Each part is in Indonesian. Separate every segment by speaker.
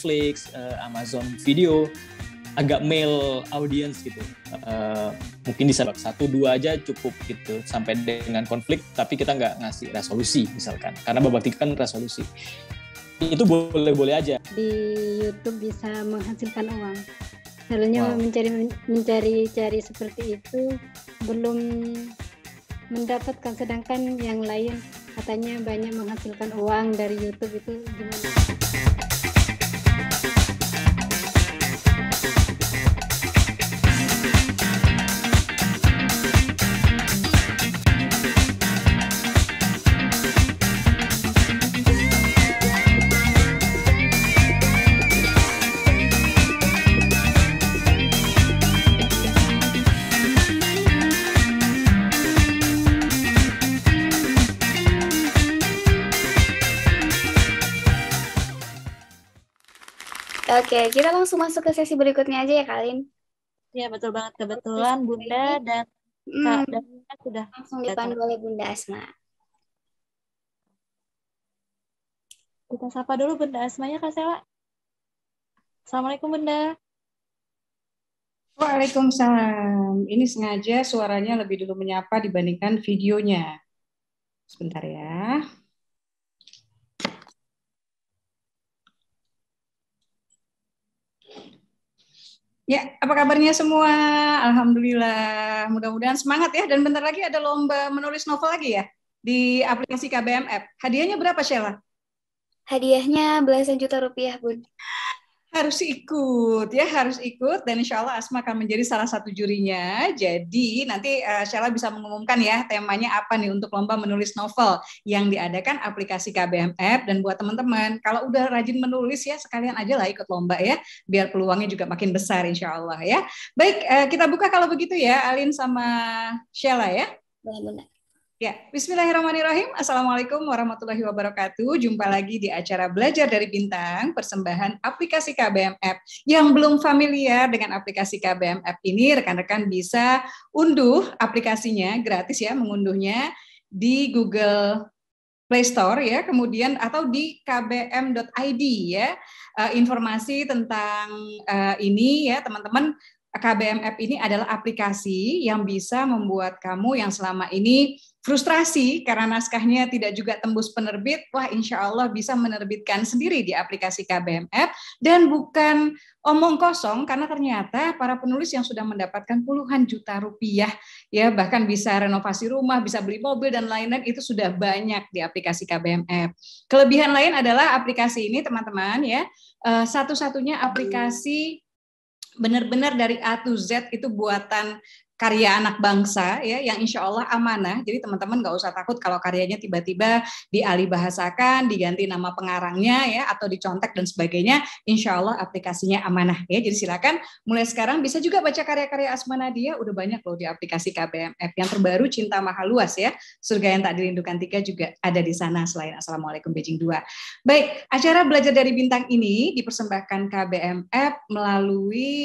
Speaker 1: Netflix, uh, Amazon Video agak male audience gitu. Uh, mungkin di salah satu dua aja cukup gitu sampai dengan konflik, tapi kita nggak ngasih resolusi misalkan. Karena babak tiga kan resolusi. Itu boleh-boleh aja.
Speaker 2: Di YouTube bisa menghasilkan uang. Sebenarnya wow. mencari mencari-cari seperti itu belum mendapatkan sedangkan yang lain katanya banyak menghasilkan uang dari YouTube itu gimana? Oke, kita langsung masuk ke sesi berikutnya aja ya, Kalin.
Speaker 1: Iya, betul banget. Kebetulan Bunda dan hmm. Kak dan
Speaker 2: kan sudah langsung dipandu oleh Bunda Asma. Kita sapa dulu Bunda Asmanya, Kak Sela. Assalamualaikum, Bunda. Waalaikumsalam. Ini sengaja suaranya lebih dulu menyapa dibandingkan videonya. Sebentar ya. Ya, apa kabarnya semua? Alhamdulillah, mudah-mudahan semangat ya. Dan bentar lagi ada lomba menulis novel lagi ya di aplikasi KBM App. Hadiahnya berapa, Sheila? Hadiahnya belasan juta rupiah, Bun. Harus ikut ya, harus ikut dan insya Allah Asma akan menjadi salah satu jurinya. Jadi nanti uh, Sheila bisa mengumumkan ya temanya apa nih untuk lomba menulis novel yang diadakan aplikasi KBM App dan buat teman-teman kalau udah rajin menulis ya sekalian aja lah ikut lomba ya biar peluangnya juga makin besar insya Allah ya. Baik uh, kita buka kalau begitu ya Alin sama Sheila ya. Benar-benar. Ya, Bismillahirrahmanirrahim. Assalamualaikum warahmatullahi wabarakatuh. Jumpa lagi di acara Belajar dari Bintang, persembahan aplikasi KBM App. Yang belum familiar dengan aplikasi KBM App ini, rekan-rekan bisa unduh aplikasinya, gratis ya, mengunduhnya di Google Play Store ya, kemudian atau di kbm.id ya. Eh, informasi tentang eh, ini ya, teman-teman KBM App ini adalah aplikasi yang bisa membuat kamu yang selama ini frustrasi karena naskahnya tidak juga tembus penerbit, wah insya Allah bisa menerbitkan sendiri di aplikasi KBM App. dan bukan omong kosong karena ternyata para penulis yang sudah mendapatkan puluhan juta rupiah ya bahkan bisa renovasi rumah, bisa beli mobil dan lain-lain itu sudah banyak di aplikasi KBM App. Kelebihan lain adalah aplikasi ini teman-teman ya eh, satu-satunya aplikasi benar-benar dari A to Z itu buatan karya anak bangsa ya yang insya Allah amanah. Jadi teman-teman nggak usah takut kalau karyanya tiba-tiba dialih bahasakan, diganti nama pengarangnya ya atau dicontek dan sebagainya. Insya Allah aplikasinya amanah ya. Jadi silakan mulai sekarang bisa juga baca karya-karya Asma Nadia. Udah banyak loh di aplikasi KBM App yang terbaru Cinta Maha Luas ya. Surga yang tak dirindukan tiga juga ada di sana selain Assalamualaikum Beijing 2. Baik, acara belajar dari bintang ini dipersembahkan KBM App melalui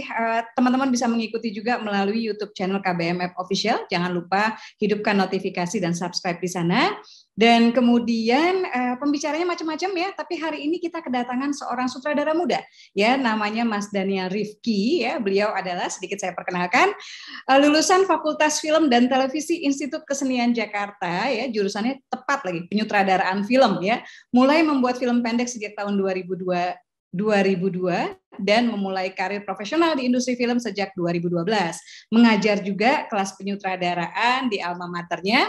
Speaker 2: eh, teman-teman uh, teman -teman bisa mengikuti juga melalui YouTube YouTube channel KBMF Official. Jangan lupa hidupkan notifikasi dan subscribe di sana. Dan kemudian uh, pembicaranya macam-macam ya, tapi hari ini kita kedatangan seorang sutradara muda ya, namanya Mas Daniel Rifki ya. Beliau adalah sedikit saya perkenalkan uh, lulusan Fakultas Film dan Televisi Institut Kesenian Jakarta ya, jurusannya tepat lagi penyutradaraan film ya. Mulai membuat film pendek sejak tahun 2002 2002 dan memulai karir profesional di industri film sejak 2012. Mengajar juga kelas penyutradaraan di alma maternya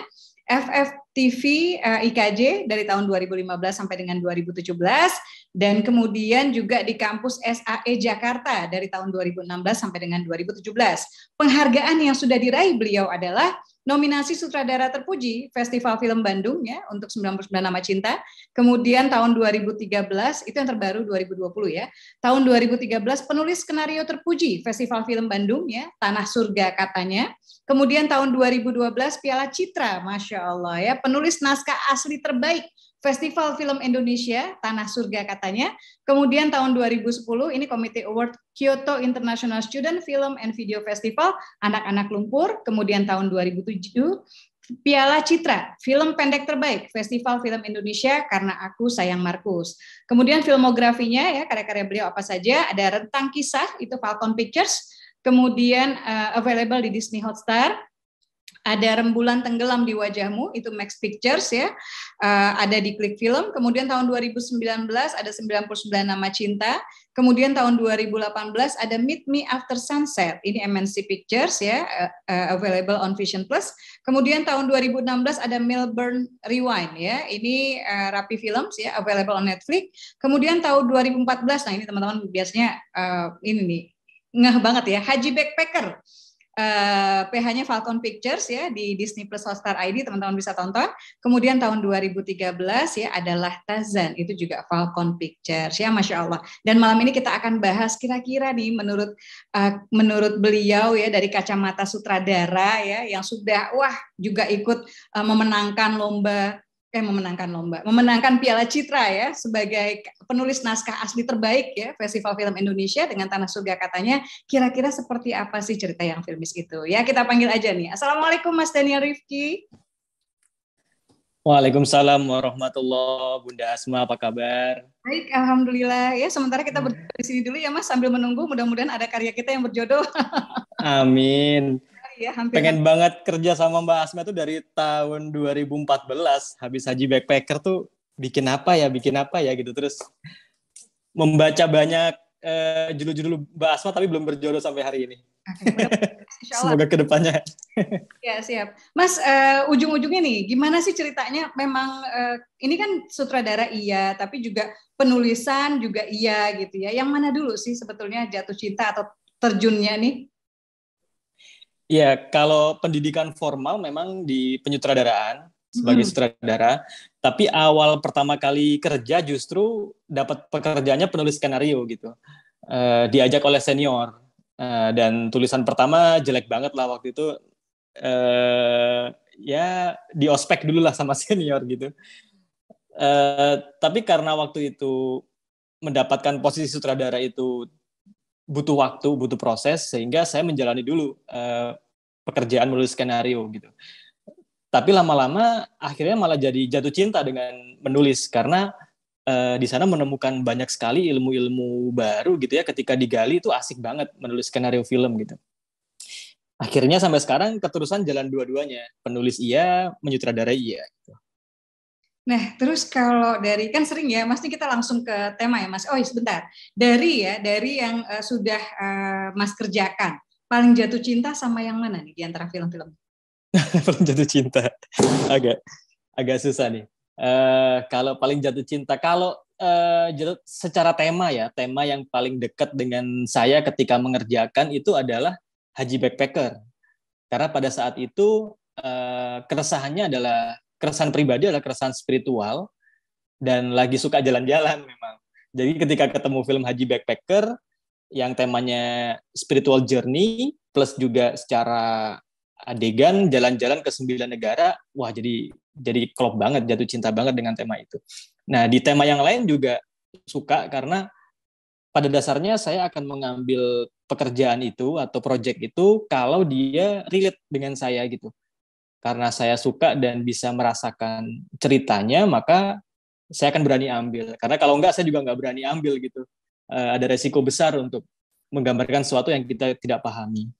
Speaker 2: FFTV uh, eh, IKJ dari tahun 2015 sampai dengan 2017 dan kemudian juga di kampus SAE Jakarta dari tahun 2016 sampai dengan 2017. Penghargaan yang sudah diraih beliau adalah nominasi sutradara terpuji Festival Film Bandung ya untuk 99 nama cinta. Kemudian tahun 2013 itu yang terbaru 2020 ya. Tahun 2013 penulis skenario terpuji Festival Film Bandung ya, Tanah Surga katanya. Kemudian tahun 2012 Piala Citra, Masya Allah ya, penulis naskah asli terbaik Festival Film Indonesia, Tanah Surga katanya. Kemudian tahun 2010 ini Komite Award Kyoto International Student Film and Video Festival Anak-anak Lumpur. Kemudian tahun 2007 Piala Citra, film pendek terbaik Festival Film Indonesia karena aku sayang Markus. Kemudian filmografinya ya karya-karya beliau apa saja ada Rentang Kisah itu Falcon Pictures, kemudian uh, available di Disney Hotstar, ada rembulan tenggelam di wajahmu itu Max Pictures ya uh, ada di Klik Film kemudian tahun 2019 ada 99 nama cinta kemudian tahun 2018 ada Meet Me After Sunset ini MNC Pictures ya uh, uh, available on Vision Plus kemudian tahun 2016 ada Melbourne Rewind ya ini uh, Rapi Films ya available on Netflix kemudian tahun 2014 nah ini teman-teman biasanya uh, ini nih ngeh banget ya Haji Backpacker uh, eh, PH-nya Falcon Pictures ya di Disney Plus Hotstar ID teman-teman bisa tonton. Kemudian tahun 2013 ya adalah Tazan itu juga Falcon Pictures ya masya Allah. Dan malam ini kita akan bahas kira-kira nih menurut uh, menurut beliau ya dari kacamata sutradara ya yang sudah wah juga ikut uh, memenangkan lomba eh memenangkan lomba, memenangkan Piala Citra ya sebagai penulis naskah asli terbaik ya Festival Film Indonesia dengan Tanah Surga katanya. Kira-kira seperti apa sih cerita yang filmis itu? Ya kita panggil aja nih. Assalamualaikum Mas Daniel Rifki.
Speaker 1: Waalaikumsalam warahmatullahi Bunda Asma apa kabar?
Speaker 2: Baik, alhamdulillah. Ya, sementara kita berdiri di sini dulu ya Mas sambil menunggu mudah-mudahan ada karya kita yang berjodoh.
Speaker 1: Amin
Speaker 2: ya hampir. Pengen hampir.
Speaker 1: banget kerja sama Mbak Asma itu dari tahun 2014 habis haji backpacker tuh bikin apa ya, bikin apa ya gitu terus membaca banyak eh, judul-judul Mbak Asma tapi belum berjodoh sampai hari ini. Semoga kedepannya.
Speaker 2: ya siap, Mas. Uh, ujung-ujungnya nih, gimana sih ceritanya? Memang uh, ini kan sutradara iya, tapi juga penulisan juga iya gitu ya. Yang mana dulu sih sebetulnya jatuh cinta atau terjunnya nih?
Speaker 1: Iya, kalau pendidikan formal memang di penyutradaraan sebagai hmm. sutradara, tapi awal pertama kali kerja justru dapat pekerjaannya penulis skenario gitu. Uh, diajak oleh senior uh, dan tulisan pertama jelek banget lah waktu itu uh, ya diospek dulu lah sama senior gitu. Uh, tapi karena waktu itu mendapatkan posisi sutradara itu butuh waktu, butuh proses sehingga saya menjalani dulu uh, pekerjaan menulis skenario gitu. Tapi lama-lama akhirnya malah jadi jatuh cinta dengan menulis karena uh, di sana menemukan banyak sekali ilmu-ilmu baru gitu ya ketika digali itu asik banget menulis skenario film gitu. Akhirnya sampai sekarang keterusan jalan dua-duanya, penulis iya, menyutradarai iya gitu.
Speaker 2: Nah, terus kalau dari kan sering ya, Mas kita langsung ke tema ya, Mas. Oh, iya, sebentar. Dari ya, dari yang uh, sudah uh, Mas kerjakan, paling jatuh cinta sama yang mana nih di antara film-film?
Speaker 3: paling jatuh
Speaker 1: cinta. Agak agak susah nih. Uh, kalau paling jatuh cinta, kalau uh, secara tema ya, tema yang paling dekat dengan saya ketika mengerjakan itu adalah Haji Backpacker. Karena pada saat itu uh, keresahannya adalah keresahan pribadi adalah keresahan spiritual dan lagi suka jalan-jalan memang. Jadi ketika ketemu film Haji Backpacker yang temanya spiritual journey plus juga secara adegan jalan-jalan ke sembilan negara, wah jadi jadi klop banget, jatuh cinta banget dengan tema itu. Nah, di tema yang lain juga suka karena pada dasarnya saya akan mengambil pekerjaan itu atau proyek itu kalau dia relate dengan saya gitu karena saya suka dan bisa merasakan ceritanya maka saya akan berani ambil karena kalau enggak saya juga nggak berani ambil gitu uh, ada resiko besar untuk menggambarkan sesuatu yang kita tidak pahami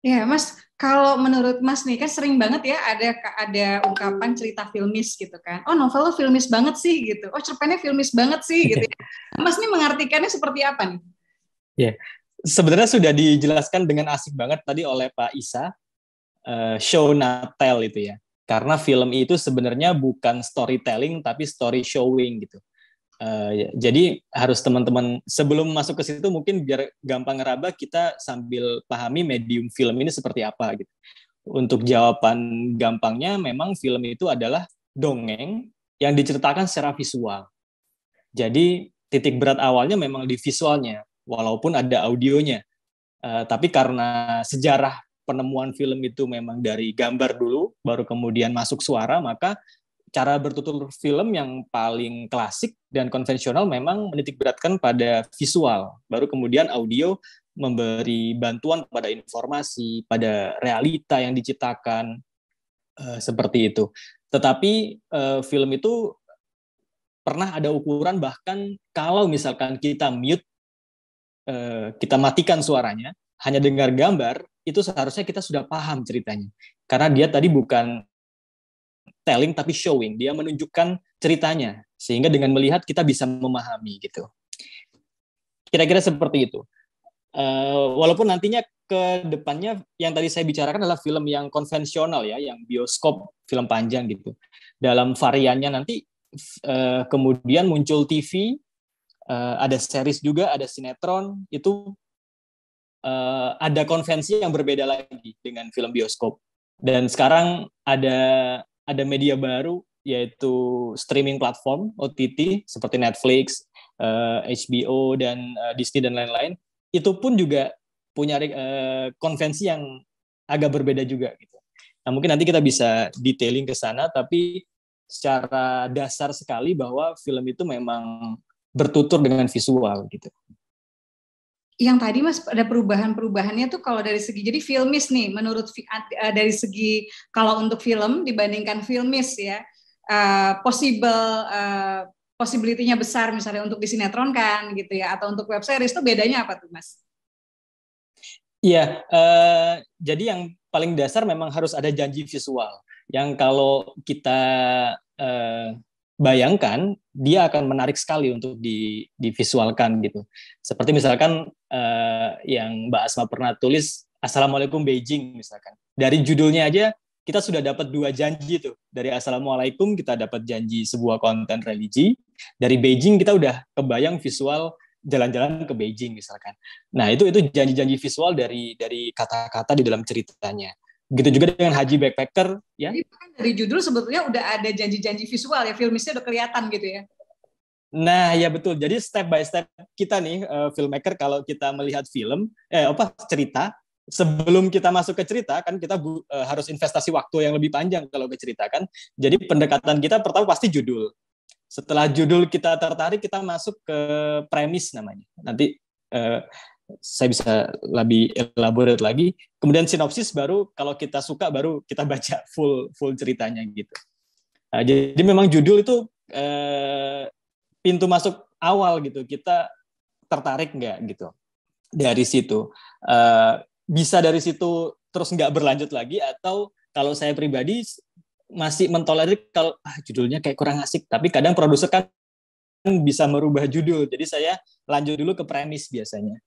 Speaker 2: ya mas kalau menurut mas nih kan sering banget ya ada ada ungkapan cerita filmis gitu kan oh novel lo filmis banget sih gitu oh cerpennya filmis banget sih gitu ya. mas nih mengartikannya seperti apa nih
Speaker 3: ya yeah.
Speaker 1: sebenarnya sudah dijelaskan dengan asik banget tadi oleh pak Isa uh, show not tell itu ya. Karena film itu sebenarnya bukan storytelling tapi story showing gitu. Uh, jadi harus teman-teman sebelum masuk ke situ mungkin biar gampang ngeraba kita sambil pahami medium film ini seperti apa gitu. Untuk jawaban gampangnya memang film itu adalah dongeng yang diceritakan secara visual. Jadi titik berat awalnya memang di visualnya walaupun ada audionya. Uh, tapi karena sejarah penemuan film itu memang dari gambar dulu, baru kemudian masuk suara, maka cara bertutur film yang paling klasik dan konvensional memang menitik beratkan pada visual, baru kemudian audio memberi bantuan pada informasi, pada realita yang diciptakan eh, seperti itu. Tetapi eh, film itu pernah ada ukuran bahkan kalau misalkan kita mute, eh, kita matikan suaranya, hanya dengar gambar, itu seharusnya kita sudah paham ceritanya. Karena dia tadi bukan telling tapi showing, dia menunjukkan ceritanya. Sehingga dengan melihat kita bisa memahami gitu. Kira-kira seperti itu. Uh, walaupun nantinya ke depannya yang tadi saya bicarakan adalah film yang konvensional ya, yang bioskop, film panjang gitu. Dalam variannya nanti uh, kemudian muncul TV, uh, eh, ada series juga, ada sinetron, itu uh, ada konvensi yang berbeda lagi dengan film bioskop. Dan sekarang ada ada media baru yaitu streaming platform OTT seperti Netflix, uh, eh, HBO dan uh, Disney dan lain-lain. Itu pun juga punya uh, konvensi yang agak berbeda juga gitu. Nah, mungkin nanti kita bisa detailing ke sana tapi secara dasar sekali bahwa film itu memang bertutur dengan visual gitu yang
Speaker 2: tadi mas ada perubahan-perubahannya tuh kalau dari segi jadi filmis nih menurut eh, dari segi kalau untuk film dibandingkan filmis ya uh, possible uh, eh, possibility besar misalnya untuk disinetronkan gitu ya atau untuk web series itu bedanya apa tuh mas?
Speaker 1: Iya, uh, jadi yang paling dasar memang harus ada janji visual yang kalau kita uh, bayangkan dia akan menarik sekali untuk di, divisualkan gitu. Seperti misalkan uh, yang Mbak Asma pernah tulis Assalamualaikum Beijing misalkan. Dari judulnya aja kita sudah dapat dua janji tuh. Dari Assalamualaikum kita dapat janji sebuah konten religi. Dari Beijing kita udah kebayang visual jalan-jalan ke Beijing misalkan. Nah, itu itu janji-janji visual dari dari kata-kata di dalam ceritanya gitu juga dengan Haji Backpacker, ya. Jadi
Speaker 2: dari judul sebetulnya udah ada janji-janji visual ya, filmisnya udah kelihatan gitu ya.
Speaker 1: Nah, ya betul. Jadi step by step kita nih uh, filmmaker kalau kita melihat film eh apa cerita sebelum kita masuk ke cerita kan kita bu, uh, harus investasi waktu yang lebih panjang kalau ke cerita kan. Jadi pendekatan kita pertama pasti judul. Setelah judul kita tertarik kita masuk ke premis namanya. Nanti uh, saya bisa lebih elaborate lagi. Kemudian sinopsis baru kalau kita suka baru kita baca full full ceritanya gitu. Nah, jadi memang judul itu eh, pintu masuk awal gitu. Kita tertarik nggak gitu dari situ. Eh, bisa dari situ terus nggak berlanjut lagi atau kalau saya pribadi masih mentolerir kalau ah, judulnya kayak kurang asik. Tapi kadang produser kan bisa merubah judul. Jadi saya lanjut dulu ke premis biasanya.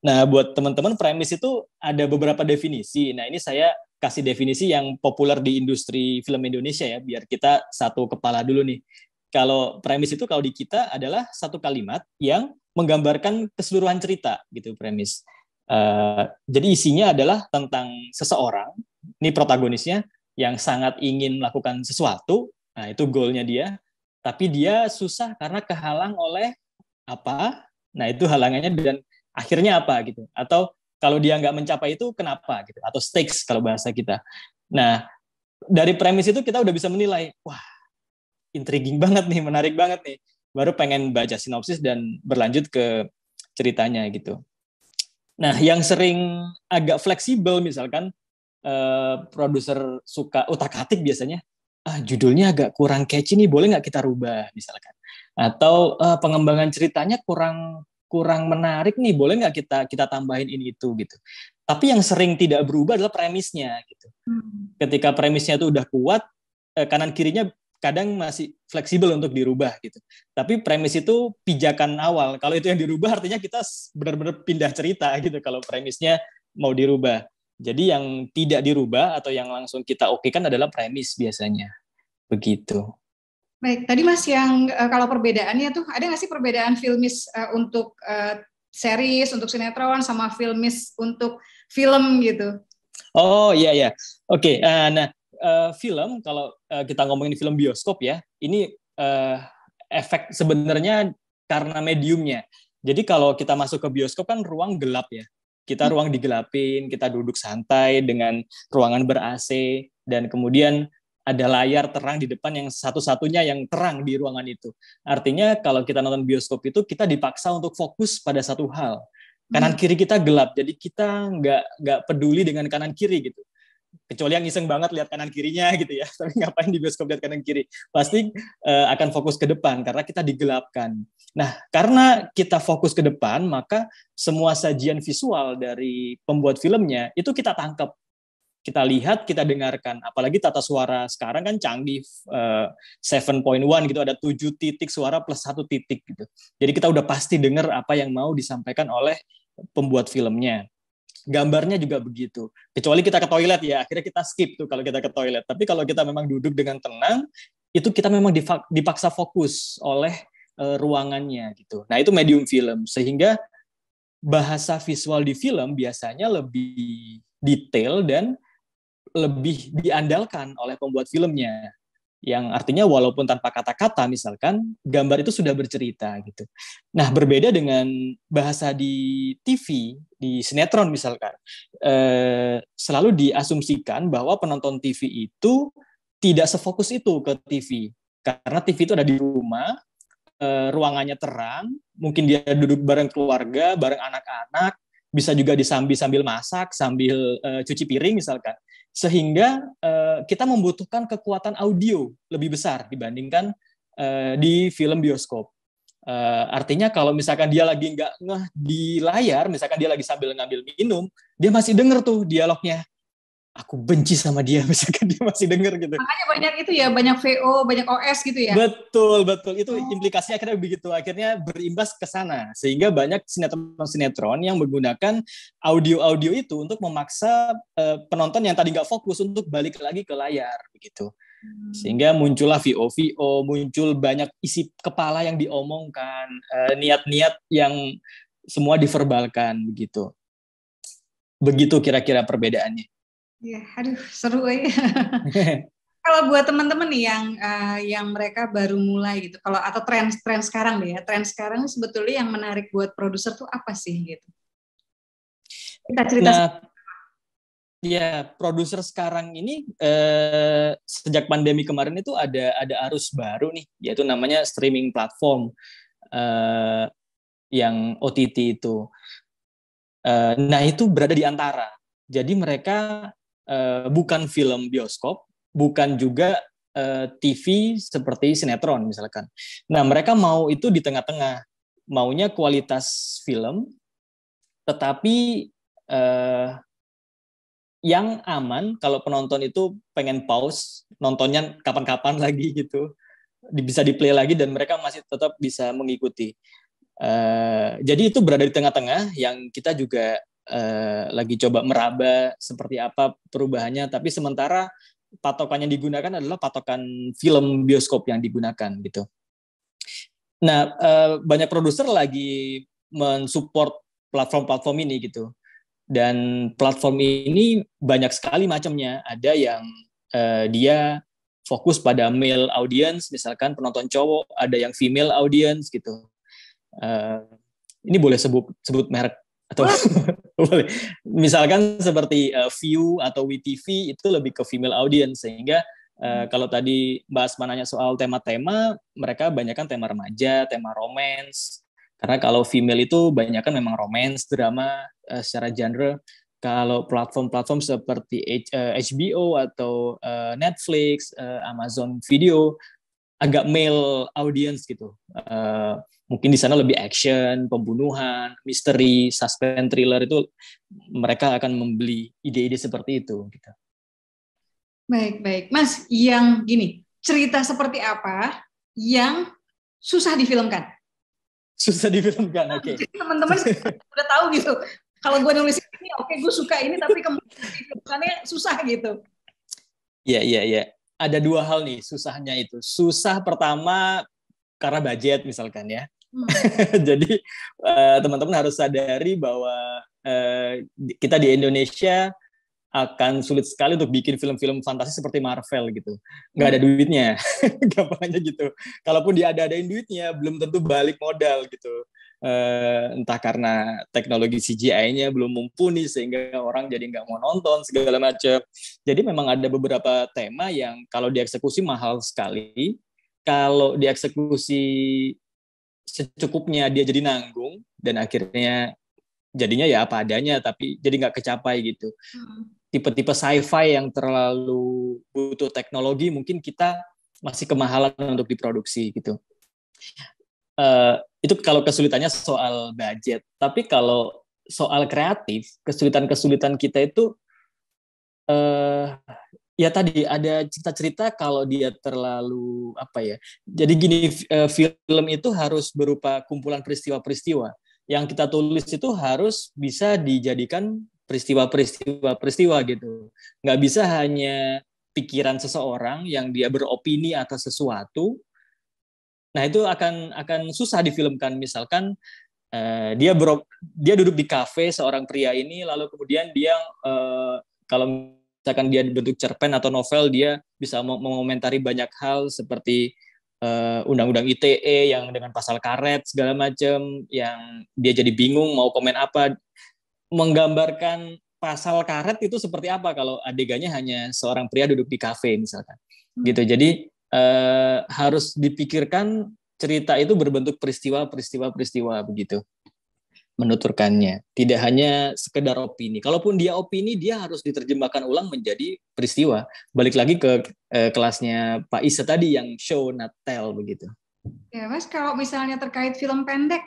Speaker 1: Nah, buat teman-teman premis itu ada beberapa definisi. Nah, ini saya kasih definisi yang populer di industri film Indonesia ya, biar kita satu kepala dulu nih. Kalau premis itu kalau di kita adalah satu kalimat yang menggambarkan keseluruhan cerita gitu premis. Uh, jadi isinya adalah tentang seseorang, ini protagonisnya yang sangat ingin melakukan sesuatu, nah itu goalnya dia, tapi dia susah karena kehalang oleh apa? Nah itu halangannya dan akhirnya apa gitu atau kalau dia nggak mencapai itu kenapa gitu atau stakes kalau bahasa kita nah dari premis itu kita udah bisa menilai wah intriguing banget nih menarik banget nih baru pengen baca sinopsis dan berlanjut ke ceritanya gitu nah yang sering agak fleksibel misalkan eh, produser suka utak atik biasanya ah judulnya agak kurang catchy nih boleh nggak kita rubah misalkan atau uh, pengembangan ceritanya kurang kurang menarik nih boleh nggak kita kita tambahin ini itu gitu tapi yang sering tidak berubah adalah premisnya gitu hmm. ketika premisnya itu udah kuat eh, kanan kirinya kadang masih fleksibel untuk dirubah gitu tapi premis itu pijakan awal kalau itu yang dirubah artinya kita benar-benar pindah cerita gitu kalau premisnya mau dirubah jadi yang tidak dirubah atau yang langsung kita oke kan adalah premis biasanya begitu
Speaker 2: Baik, tadi Mas yang uh, kalau perbedaannya tuh ada nggak sih perbedaan filmis uh, untuk uh, series, untuk sinetron sama filmis untuk film gitu?
Speaker 1: Oh iya iya, oke. Okay, uh, nah uh, film kalau uh, kita ngomongin film bioskop ya, ini uh, efek sebenarnya karena mediumnya. Jadi kalau kita masuk ke bioskop kan ruang gelap ya. Kita hmm. ruang digelapin, kita duduk santai dengan ruangan ber AC dan kemudian ada layar terang di depan yang satu-satunya yang terang di ruangan itu. Artinya kalau kita nonton bioskop itu kita dipaksa untuk fokus pada satu hal. Kanan hmm. kiri kita gelap, jadi kita nggak nggak peduli dengan kanan kiri gitu. Kecuali yang iseng banget lihat kanan kirinya gitu ya. Tapi ngapain di bioskop lihat kanan kiri? Pasti uh, akan fokus ke depan karena kita digelapkan. Nah, karena kita fokus ke depan, maka semua sajian visual dari pembuat filmnya itu kita tangkap kita lihat, kita dengarkan. Apalagi tata suara sekarang kan canggih uh, eh, 7.1 gitu ada tujuh titik suara plus satu titik gitu. Jadi kita udah pasti dengar apa yang mau disampaikan oleh pembuat filmnya. Gambarnya juga begitu. Kecuali kita ke toilet ya, akhirnya kita skip tuh kalau kita ke toilet. Tapi kalau kita memang duduk dengan tenang, itu kita memang dipaksa fokus oleh uh, ruangannya gitu. Nah, itu medium film sehingga bahasa visual di film biasanya lebih detail dan lebih diandalkan oleh pembuat filmnya yang artinya walaupun tanpa kata-kata misalkan gambar itu sudah bercerita gitu. Nah berbeda dengan bahasa di TV di sinetron misalkan eh, selalu diasumsikan bahwa penonton TV itu tidak sefokus itu ke TV karena TV itu ada di rumah eh, ruangannya terang mungkin dia duduk bareng keluarga bareng anak-anak bisa juga disambi sambil masak sambil eh, cuci piring misalkan sehingga uh, kita membutuhkan kekuatan audio lebih besar dibandingkan uh, di film bioskop. Uh, artinya kalau misalkan dia lagi nggak ngeh di layar, misalkan dia lagi sambil ngambil minum, dia masih denger tuh dialognya aku benci sama dia misalkan dia masih denger gitu. Makanya
Speaker 2: banyak itu ya, banyak VO, banyak OS gitu ya.
Speaker 1: Betul, betul. Itu oh. implikasinya akhirnya begitu. Akhirnya berimbas ke sana sehingga banyak sinetron-sinetron yang menggunakan audio-audio itu untuk memaksa uh, penonton yang tadi nggak fokus untuk balik lagi ke layar begitu. Hmm. Sehingga muncullah VO-VO, muncul banyak isi kepala yang diomongkan, niat eh, niat-niat yang semua diverbalkan begitu. Begitu kira-kira perbedaannya. Ya, aduh seru ya.
Speaker 2: kalau buat teman-teman nih yang uh, yang mereka baru mulai gitu, kalau atau tren-tren sekarang deh ya, tren sekarang sebetulnya yang menarik buat produser tuh apa sih gitu? Kita cerita. Nah,
Speaker 1: Ya, produser sekarang ini eh, sejak pandemi kemarin itu ada ada arus baru nih, yaitu namanya streaming platform eh, yang OTT itu. Eh, nah itu berada di antara. Jadi mereka Eh, bukan film bioskop, bukan juga eh, TV seperti sinetron misalkan. Nah, mereka mau itu di tengah-tengah. Maunya kualitas film tetapi uh, yang aman kalau penonton itu pengen pause nontonnya kapan-kapan lagi gitu bisa di play lagi dan mereka masih tetap bisa mengikuti uh, jadi itu berada di tengah-tengah yang kita juga Eh, lagi coba meraba seperti apa perubahannya tapi sementara patokannya digunakan adalah patokan film bioskop yang digunakan gitu. Nah, uh, banyak produser lagi mensupport platform-platform ini gitu. Dan platform ini banyak sekali macamnya. Ada yang uh, dia fokus pada male audience, misalkan penonton cowok, ada yang female audience gitu. uh, ini boleh sebut sebut merek atau misalkan seperti uh, view atau WTV itu lebih ke female audience sehingga Uh, kalau tadi Mbak Asma nanya soal tema-tema, mereka banyakkan tema remaja, tema romance. Karena kalau female itu banyakkan memang romance, drama uh, secara genre. Kalau platform-platform seperti H, uh, HBO atau uh, Netflix, uh, Amazon Video, agak male audience gitu. Uh, mungkin di sana lebih action, pembunuhan, misteri, suspense, thriller itu mereka akan membeli ide-ide seperti itu. Gitu.
Speaker 2: Baik, baik. Mas, yang gini, cerita seperti apa yang susah difilmkan?
Speaker 1: Susah difilmkan, nah, oke. Okay.
Speaker 2: Teman-teman udah tahu gitu. Kalau gue nulis ini, oke okay, gue suka ini, tapi kemudian susah gitu.
Speaker 1: Iya, iya, iya. Ada dua hal nih susahnya itu. Susah pertama karena budget misalkan ya. Hmm. Jadi eh, teman-teman uh, harus sadari bahwa uh, kita di Indonesia akan sulit sekali untuk bikin film-film fantasi seperti Marvel gitu. Nggak ada hmm. duitnya, gampangnya gitu. Kalaupun dia ada adain duitnya, belum tentu balik modal gitu. Uh, entah karena teknologi CGI-nya belum mumpuni sehingga orang jadi nggak mau nonton segala macam. Jadi memang ada beberapa tema yang kalau dieksekusi mahal sekali, kalau dieksekusi secukupnya dia jadi nanggung dan akhirnya jadinya ya apa adanya tapi jadi nggak kecapai gitu tipe-tipe sci-fi yang terlalu butuh teknologi mungkin kita masih kemahalan untuk diproduksi gitu uh, itu kalau kesulitannya soal budget tapi kalau soal kreatif kesulitan-kesulitan kita itu uh, ya tadi ada cerita-cerita kalau dia terlalu apa ya. Jadi gini eh, film itu harus berupa kumpulan peristiwa-peristiwa yang kita tulis itu harus bisa dijadikan peristiwa-peristiwa-peristiwa gitu. Nggak bisa hanya pikiran seseorang yang dia beropini atas sesuatu. Nah itu akan akan susah difilmkan misalkan eh, dia berop, dia duduk di kafe seorang pria ini lalu kemudian dia eh, kalau misalkan dia dibentuk cerpen atau novel dia bisa mengomentari banyak hal seperti uh, undang-undang ITE yang dengan pasal karet segala macam yang dia jadi bingung mau komen apa menggambarkan pasal karet itu seperti apa kalau adegannya hanya seorang pria duduk di kafe misalkan hmm. gitu jadi uh, harus dipikirkan cerita itu berbentuk peristiwa-peristiwa-peristiwa begitu menuturkannya. Tidak hanya sekedar opini. Kalaupun dia opini, dia harus diterjemahkan ulang menjadi peristiwa. Balik lagi ke eh, kelasnya Pak Isa tadi yang show not tell begitu.
Speaker 2: Ya, Mas, kalau misalnya terkait film pendek,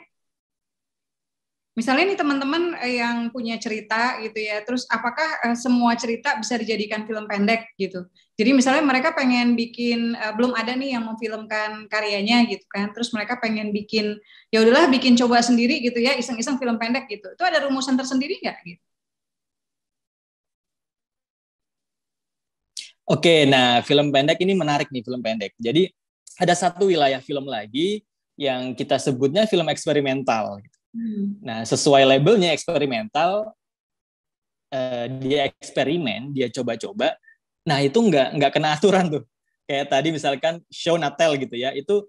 Speaker 2: Misalnya nih teman-teman eh, yang punya cerita gitu ya, terus apakah eh, semua cerita bisa dijadikan film pendek gitu? Jadi misalnya mereka pengen bikin eh, belum ada nih yang memfilmkan karyanya gitu kan, terus mereka pengen bikin ya udahlah bikin coba sendiri gitu ya, iseng-iseng film pendek gitu. Itu ada rumusan tersendiri nggak gitu?
Speaker 1: Oke, nah film pendek ini menarik nih film pendek. Jadi ada satu wilayah film lagi yang kita sebutnya film eksperimental. Hmm. Nah, sesuai labelnya eksperimental, uh, dia eksperimen, dia coba-coba. Nah, itu nggak nggak kena aturan tuh. Kayak tadi misalkan show natal gitu ya, itu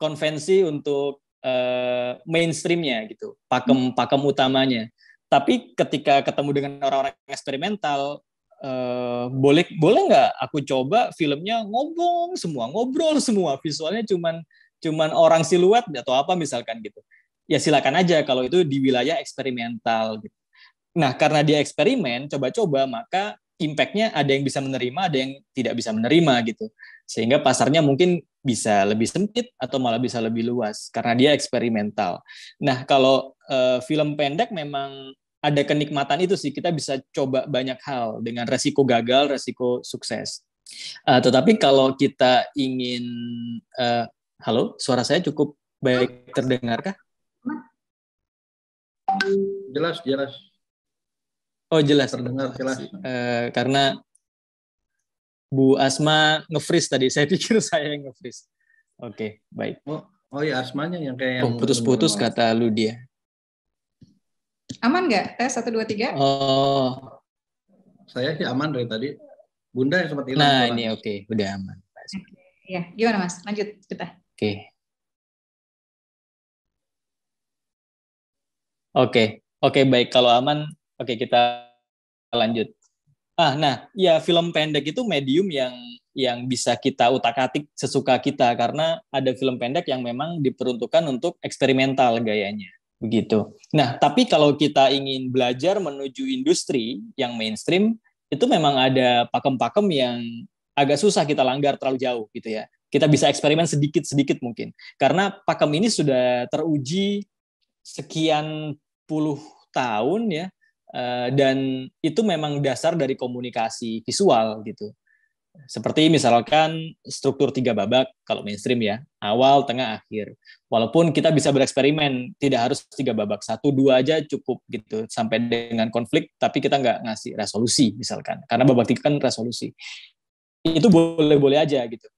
Speaker 1: konvensi untuk uh, mainstreamnya gitu, pakem hmm. pakem utamanya. Tapi ketika ketemu dengan orang-orang eksperimental, uh, boleh boleh nggak aku coba filmnya ngobong semua, ngobrol semua, visualnya cuman cuman orang siluet atau apa misalkan gitu ya silakan aja kalau itu di wilayah eksperimental gitu. Nah, karena dia eksperimen, coba-coba, maka impact-nya ada yang bisa menerima, ada yang tidak bisa menerima gitu. Sehingga pasarnya mungkin bisa lebih sempit atau malah bisa lebih luas karena dia eksperimental. Nah, kalau uh, film pendek memang ada kenikmatan itu sih kita bisa coba banyak hal dengan resiko gagal, resiko sukses. Uh, tetapi kalau kita ingin uh, halo, suara saya cukup baik terdengarkah?
Speaker 3: Jelas, jelas.
Speaker 1: Oh jelas. Terdengar jelas. Uh, karena Bu Asma nge tadi. Saya pikir saya yang nge Oke, okay, baik. Oh, oh ya Asmanya yang kayak yang putus-putus kata lu dia.
Speaker 2: Aman nggak? Tes satu dua tiga.
Speaker 1: Oh. Saya sih aman dari tadi. Bunda yang sempat hilang. Nah, ini oke, okay. udah aman.
Speaker 2: Okay. Ya, gimana Mas? Lanjut kita.
Speaker 1: Oke. Okay. Oke, oke baik. Kalau aman, oke kita lanjut. Ah, nah, ya film pendek itu medium yang yang bisa kita utak-atik sesuka kita karena ada film pendek yang memang diperuntukkan untuk eksperimental gayanya begitu. Nah, tapi kalau kita ingin belajar menuju industri yang mainstream itu memang ada pakem-pakem yang agak susah kita langgar terlalu jauh gitu ya. Kita bisa eksperimen sedikit-sedikit mungkin. Karena pakem ini sudah teruji sekian puluh tahun ya eh, dan itu memang dasar dari komunikasi visual gitu seperti misalkan struktur tiga babak kalau mainstream ya awal tengah akhir walaupun kita bisa bereksperimen tidak harus tiga babak satu dua aja cukup gitu sampai dengan konflik tapi kita nggak ngasih resolusi misalkan karena babak tiga kan resolusi itu boleh boleh aja gitu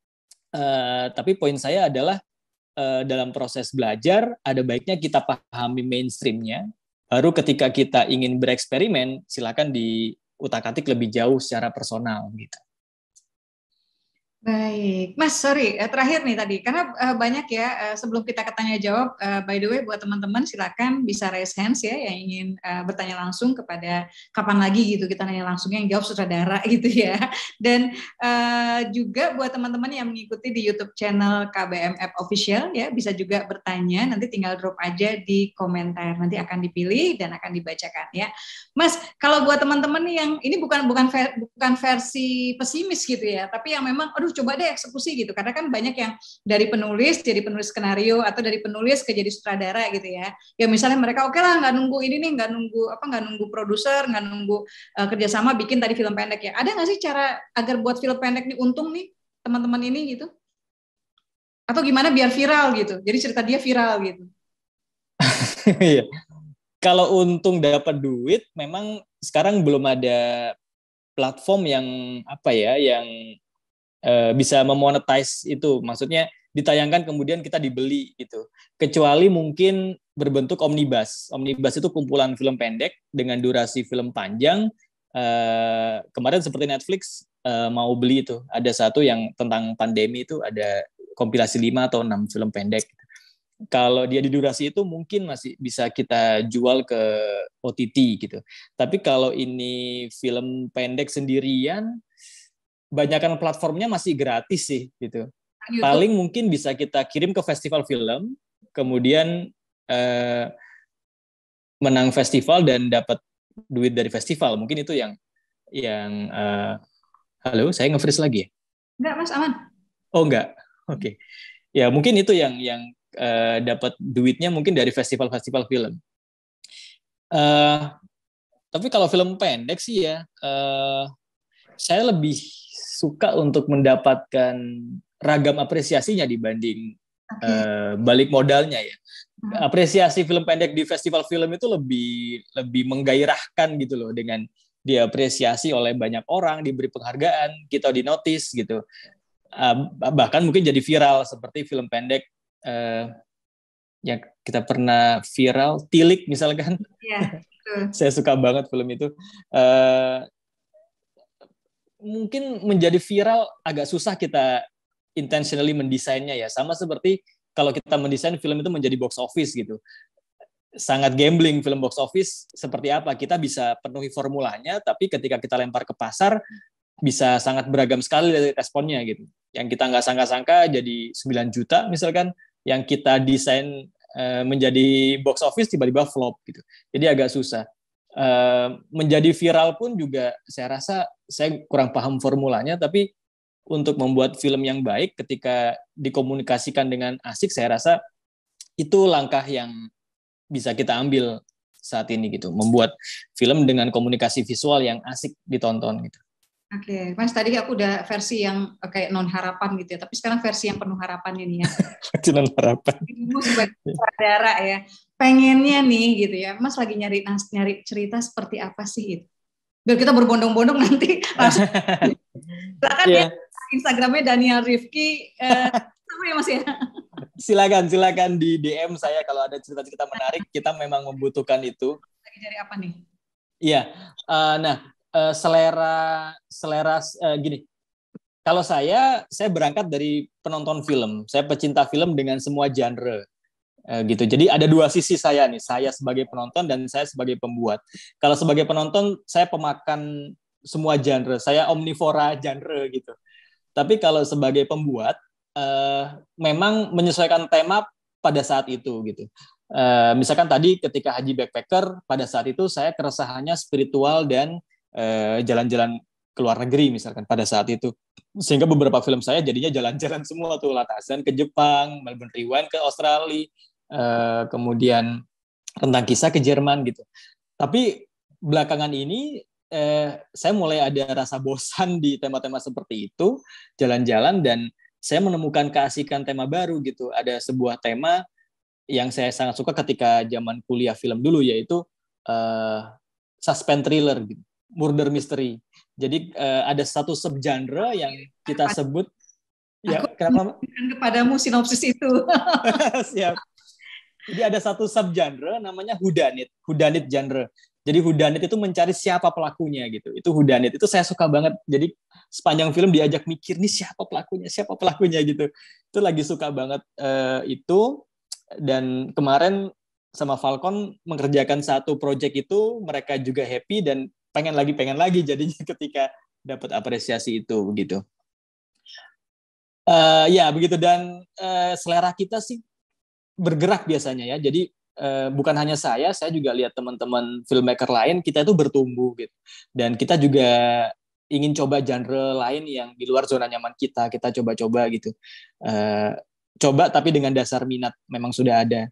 Speaker 1: uh, tapi poin saya adalah Eh, dalam proses belajar ada baiknya kita pahami mainstreamnya. Baru ketika kita ingin bereksperimen, silakan diutak-atik lebih jauh secara personal gitu.
Speaker 2: Baik, Mas, sorry, eh, terakhir nih tadi, karena eh, banyak ya, eh, sebelum kita ketanya jawab, by the way, buat teman-teman silakan bisa raise hands ya, yang ingin bertanya langsung kepada kapan lagi gitu, kita nanya langsungnya yang jawab sutradara gitu ya. Dan juga buat teman-teman yang mengikuti di YouTube channel KBM App Official ya, bisa juga bertanya, nanti tinggal drop aja di komentar, nanti akan dipilih dan akan dibacakan ya. Mas, kalau buat teman-teman yang, ini bukan bukan bukan versi pesimis gitu ya, tapi yang memang, aduh coba deh eksekusi gitu karena kan banyak yang dari penulis jadi penulis skenario atau dari penulis ke jadi sutradara gitu ya ya misalnya mereka oke okay lah nggak nunggu ini nih nggak nunggu apa nggak nunggu produser nggak nunggu uh, kerjasama bikin tadi film pendek ya ada nggak sih cara agar buat film pendek nih untung nih teman-teman ini gitu atau gimana biar viral gitu jadi cerita dia viral gitu
Speaker 1: iya kalau untung dapat duit memang sekarang belum ada platform yang apa ya yang Eh, bisa memonetize itu. Maksudnya ditayangkan kemudian kita dibeli gitu. Kecuali mungkin berbentuk omnibus. Omnibus itu kumpulan film pendek dengan durasi film panjang. Uh, kemarin seperti Netflix uh, mau beli itu. Ada satu yang tentang pandemi itu ada kompilasi lima atau enam film pendek. Kalau dia di durasi itu mungkin masih bisa kita jual ke OTT gitu. Tapi kalau ini film pendek sendirian banyakan platformnya masih gratis sih gitu. YouTube. Paling mungkin bisa kita kirim ke festival film, kemudian eh, menang festival dan dapat duit dari festival. Mungkin itu yang yang eh, halo, saya nge-freeze lagi. Ya? Enggak, Mas aman. Oh, enggak. Oke. Okay. Ya, mungkin itu yang yang eh, dapat duitnya mungkin dari festival-festival film. Eh, tapi kalau film pendek sih ya eh, saya lebih suka untuk mendapatkan ragam apresiasinya dibanding okay. uh, eh, balik modalnya ya. Hmm. Apresiasi film pendek di festival film itu lebih lebih menggairahkan gitu loh dengan diapresiasi oleh banyak orang, diberi penghargaan, kita di notice gitu. Uh, bahkan mungkin jadi viral seperti film pendek uh, yang kita pernah viral Tilik misalkan.
Speaker 3: Yeah. Iya,
Speaker 1: saya suka banget film itu. Uh, mungkin menjadi viral agak susah kita intentionally mendesainnya ya. Sama seperti kalau kita mendesain film itu menjadi box office gitu. Sangat gambling film box office seperti apa. Kita bisa penuhi formulanya, tapi ketika kita lempar ke pasar, bisa sangat beragam sekali dari responnya gitu. Yang kita nggak sangka-sangka jadi 9 juta misalkan, yang kita desain eh, menjadi box office tiba-tiba flop gitu. Jadi agak susah. Ehm, menjadi viral pun juga saya rasa saya kurang paham formulanya tapi untuk membuat film yang baik ketika dikomunikasikan dengan asik saya rasa itu langkah yang bisa kita ambil saat ini gitu membuat film dengan komunikasi visual yang asik ditonton gitu.
Speaker 2: Oke, okay. Mas tadi aku udah versi yang eh, kayak non harapan gitu ya, tapi sekarang versi yang penuh harapan ini ya.
Speaker 1: non harapan. Ibu
Speaker 3: sebagai
Speaker 2: ya pengennya nih gitu ya mas lagi nyari nyari cerita seperti apa sih itu biar kita berbondong-bondong nanti
Speaker 3: langsung silakan yeah.
Speaker 2: Ya, Instagramnya Daniel Rifki eh, sama ya mas ya
Speaker 1: silakan silakan di DM saya kalau ada cerita-cerita menarik kita memang membutuhkan itu lagi cari apa nih iya uh, nah uh, selera selera uh, gini kalau saya saya berangkat dari penonton film saya pecinta film dengan semua genre Eh, gitu. Jadi ada dua sisi saya nih, saya sebagai penonton dan saya sebagai pembuat. Kalau sebagai penonton saya pemakan semua genre, saya omnivora genre gitu. Tapi kalau sebagai pembuat uh, memang menyesuaikan tema pada saat itu gitu. Uh, misalkan tadi ketika Haji Backpacker pada saat itu saya keresahannya spiritual dan jalan-jalan ke luar negeri misalkan pada saat itu sehingga beberapa film saya jadinya jalan-jalan semua tuh latasan ke Jepang, Melbourne Rewind ke Australia, Eh, kemudian tentang kisah ke Jerman gitu. Tapi belakangan ini eh, saya mulai ada rasa bosan di tema-tema seperti itu, jalan-jalan dan saya menemukan keasikan tema baru gitu. Ada sebuah tema yang saya sangat suka ketika zaman kuliah film dulu yaitu eh, suspense thriller gitu, murder mystery. Jadi eh, ada satu subgenre yang kita sebut ya, Aku ya kenapa kepadamu sinopsis itu. Siap jadi ada satu subgenre namanya hudanit, hudanit genre. Jadi hudanit itu mencari siapa pelakunya gitu. Itu hudanit itu saya suka banget. Jadi sepanjang film diajak mikir nih siapa pelakunya, siapa pelakunya gitu. Itu lagi suka banget uh, itu. Dan kemarin sama Falcon mengerjakan satu project itu mereka juga happy dan pengen lagi pengen lagi jadinya ketika dapat apresiasi itu begitu. Uh, eh, ya begitu dan uh, selera kita sih bergerak biasanya ya. Jadi eh, bukan hanya saya, saya juga lihat teman-teman filmmaker lain kita itu bertumbuh gitu. Dan kita juga ingin coba genre lain yang di luar zona nyaman kita, kita coba-coba gitu. Eh, coba tapi dengan dasar minat memang sudah ada.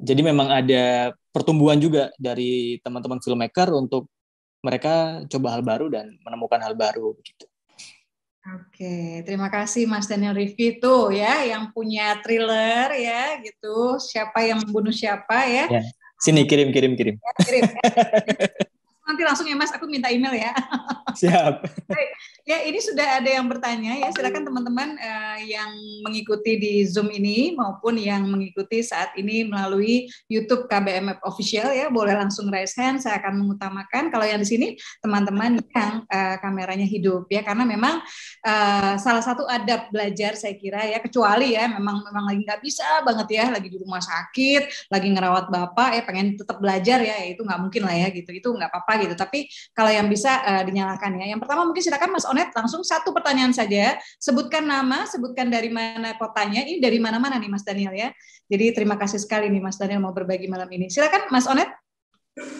Speaker 1: Jadi memang ada pertumbuhan juga dari teman-teman filmmaker untuk mereka coba hal baru dan menemukan hal baru gitu.
Speaker 2: Oke, terima kasih Mas Daniel Rifi tuh ya yang punya thriller ya gitu, siapa yang membunuh siapa ya. ya.
Speaker 1: Sini kirim kirim kirim. Ya, kirim. Ya.
Speaker 2: Nanti langsung ya Mas, aku minta email ya.
Speaker 3: Siap.
Speaker 2: ya ini sudah ada yang bertanya ya. Silakan hmm. teman-teman uh, yang mengikuti di Zoom ini maupun yang mengikuti saat ini melalui YouTube KBMF Official ya, boleh langsung raise hand. Saya akan mengutamakan kalau yang di sini teman-teman yang uh, kameranya hidup ya, karena memang uh, salah satu adab belajar saya kira ya, kecuali ya memang memang lagi nggak bisa banget ya, lagi di rumah sakit, lagi ngerawat bapak ya, pengen tetap belajar ya, itu nggak mungkin lah ya gitu. Itu nggak apa-apa gitu. Tapi kalau yang bisa uh, eh, dinyalakan ya. Yang pertama mungkin silakan Mas Onet langsung satu pertanyaan saja. Sebutkan nama, sebutkan dari mana kotanya. Ini dari mana-mana nih Mas Daniel ya. Jadi terima kasih sekali nih Mas Daniel mau berbagi malam ini. Silakan Mas Onet.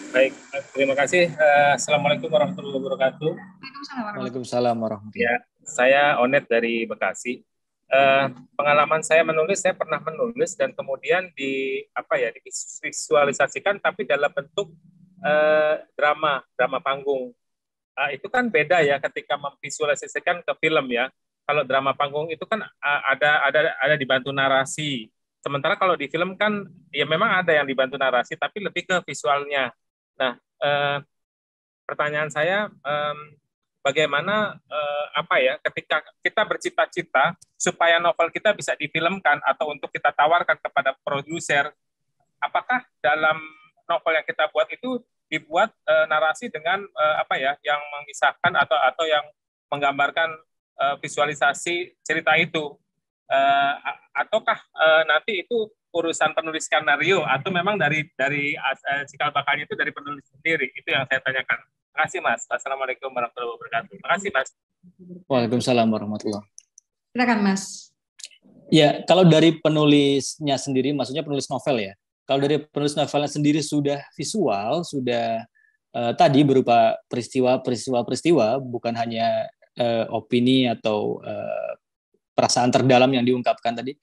Speaker 3: Baik, terima kasih. Eh, Assalamualaikum warahmatullahi wabarakatuh.
Speaker 1: Waalaikumsalam warahmatullahi wabarakatuh.
Speaker 3: Ya, saya Onet dari Bekasi. Uh, pengalaman saya menulis, saya pernah menulis dan kemudian di apa ya divisualisasikan, tapi dalam bentuk eh, drama, drama panggung. eh, itu kan beda ya ketika memvisualisasikan ke film ya. Kalau drama panggung itu kan ah, ada ada ada dibantu narasi. Sementara kalau di film kan ya memang ada yang dibantu narasi tapi lebih ke visualnya. Nah, eh, pertanyaan saya eh, bagaimana eh, apa ya ketika kita bercita-cita supaya novel kita bisa difilmkan atau untuk kita tawarkan kepada produser apakah dalam novel yang kita buat itu dibuat e, narasi dengan e, apa ya yang mengisahkan atau atau yang menggambarkan e, visualisasi cerita itu e, ataukah e, nanti itu urusan penulis skenario atau memang dari dari uh, cikal bakalnya itu dari penulis sendiri itu yang saya tanyakan. Terima kasih Mas. Assalamualaikum warahmatullahi wabarakatuh. Terima kasih Mas.
Speaker 1: Waalaikumsalam warahmatullahi. Silakan Mas. Ya, kalau dari penulisnya sendiri, maksudnya penulis novel ya. Kalau dari penulis novelnya sendiri sudah visual, sudah uh, tadi berupa peristiwa-peristiwa-peristiwa, bukan hanya uh, opini atau uh, perasaan terdalam yang diungkapkan tadi,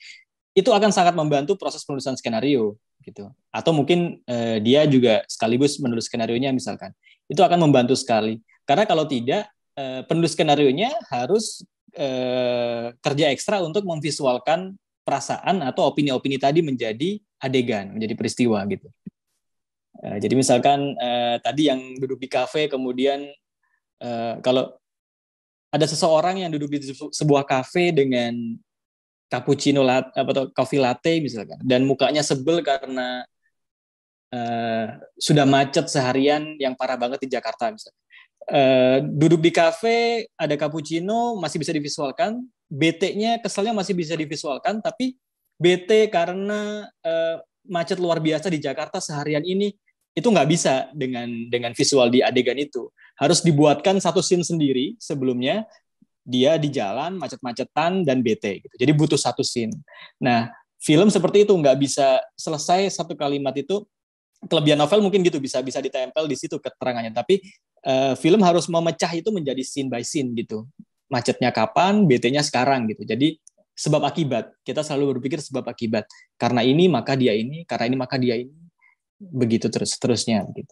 Speaker 1: itu akan sangat membantu proses penulisan skenario gitu. Atau mungkin uh, dia juga sekaligus menulis skenarionya misalkan. Itu akan membantu sekali. Karena kalau tidak penulis skenarionya harus uh, kerja ekstra untuk memvisualkan perasaan atau opini-opini tadi menjadi adegan, menjadi peristiwa gitu. Eh, jadi misalkan eh, tadi yang duduk di kafe kemudian eh, kalau ada seseorang yang duduk di sebuah kafe dengan cappuccino latte atau coffee latte misalkan dan mukanya sebel karena eh, sudah macet seharian yang parah banget di Jakarta misalkan. Uh, duduk di kafe ada cappuccino masih bisa divisualkan BT-nya keselnya masih bisa divisualkan, tapi BT karena uh, macet luar biasa di Jakarta seharian ini itu nggak bisa dengan dengan visual di adegan itu. Harus dibuatkan satu scene sendiri sebelumnya dia di jalan macet-macetan dan BT gitu. Jadi butuh satu scene. Nah, film seperti itu nggak bisa selesai satu kalimat itu kelebihan novel mungkin gitu bisa bisa ditempel di situ keterangannya tapi uh, film harus memecah itu menjadi scene by scene gitu macetnya kapan, BT-nya sekarang gitu. Jadi sebab akibat. Kita selalu berpikir sebab akibat. Karena ini maka dia ini, karena ini maka dia ini. Begitu terus terusnya gitu.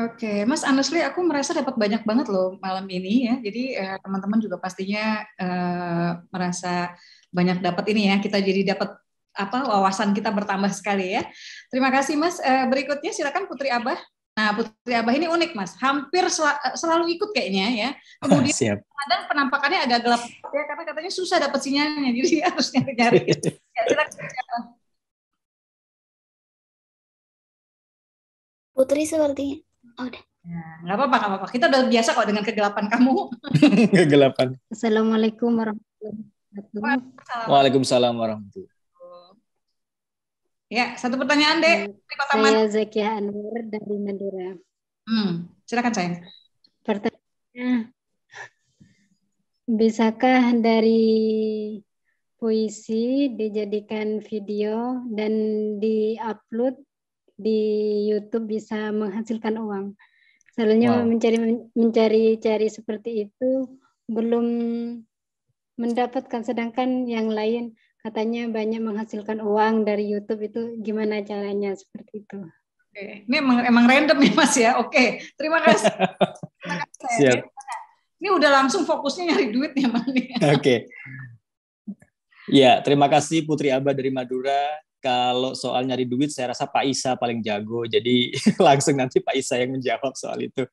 Speaker 2: Oke, okay. Mas honestly aku merasa dapat banyak banget loh malam ini ya. Jadi eh, teman-teman eh, juga pastinya eh, merasa banyak dapat ini ya. Kita jadi dapat apa wawasan kita bertambah sekali ya. Terima kasih Mas. Eh, berikutnya silakan Putri Abah. Nah, Putri Abah ini unik, Mas. Hampir sel eh, selalu ikut kayaknya ya. Kemudian Siap. kadang penampakannya
Speaker 3: agak gelap ya karena katanya susah dapat sinyalnya, jadi harusnya harus nyari-nyari. Ya, Putri seperti oh, udah. Ya, nggak apa-apa, apa-apa. Kita udah biasa kok dengan kegelapan kamu. kegelapan.
Speaker 2: Assalamualaikum warahmatullahi wabarakatuh.
Speaker 1: Waalaikumsalam warahmatullahi wabarakatuh.
Speaker 2: Ya, satu pertanyaan deh. Saya Zekia Anwar dari Madura. Hmm, silakan saya. Pertanyaannya, bisakah dari puisi dijadikan video dan diupload di YouTube bisa menghasilkan uang? Selanjutnya wow. mencari mencari cari seperti itu belum mendapatkan sedangkan yang lain katanya banyak menghasilkan uang dari YouTube itu gimana caranya seperti itu. Oke, ini emang, emang random nih Mas ya. Oke, terima kasih. terima kasih. Siap. Ini udah langsung fokusnya nyari duit ya, nih
Speaker 1: Mas. Oke. Ya, terima kasih Putri Aba dari Madura. Kalau soal nyari duit, saya rasa Pak Isa paling jago. Jadi langsung nanti Pak Isa yang menjawab soal itu.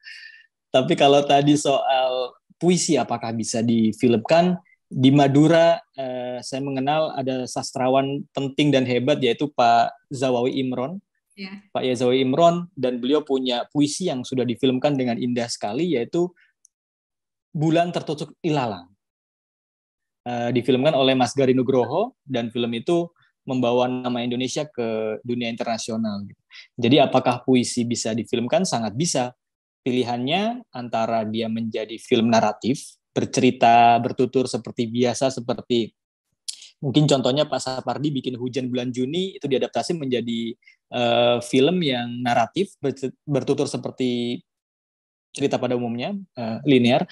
Speaker 1: Tapi kalau tadi soal puisi apakah bisa difilmkan, di Madura eh, saya mengenal ada sastrawan penting dan hebat yaitu Pak Zawawi Imron. Yeah. Pak Yazawi Imron dan beliau punya puisi yang sudah difilmkan dengan indah sekali yaitu Bulan Tertutup Ilalang. Eh, difilmkan oleh Mas Gari Nugroho dan film itu membawa nama Indonesia ke dunia internasional. Jadi apakah puisi bisa difilmkan? Sangat bisa. Pilihannya antara dia menjadi film naratif bercerita bertutur seperti biasa seperti mungkin contohnya Pak Sapardi bikin Hujan Bulan Juni itu diadaptasi menjadi uh, film yang naratif bertutur seperti cerita pada umumnya uh, linear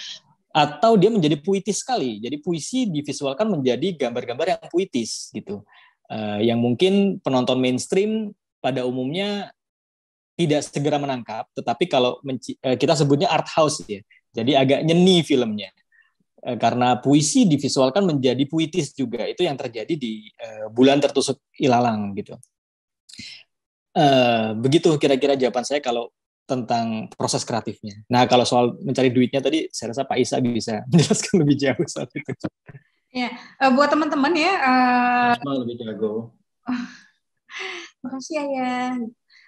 Speaker 1: atau dia menjadi puitis sekali. Jadi puisi divisualkan menjadi gambar-gambar yang puitis gitu. Uh, yang mungkin penonton mainstream pada umumnya tidak segera menangkap, tetapi kalau kita sebutnya art house ya. Jadi agak nyeni filmnya. Eh, karena puisi divisualkan menjadi puitis juga itu yang terjadi di uh, bulan tertusuk ilalang gitu uh, begitu kira-kira jawaban saya kalau tentang proses kreatifnya nah kalau soal mencari duitnya tadi saya rasa Pak Isa bisa menjelaskan lebih jauh soal itu
Speaker 2: ya uh, buat teman-teman ya
Speaker 3: uh, lebih jago
Speaker 2: makasih ya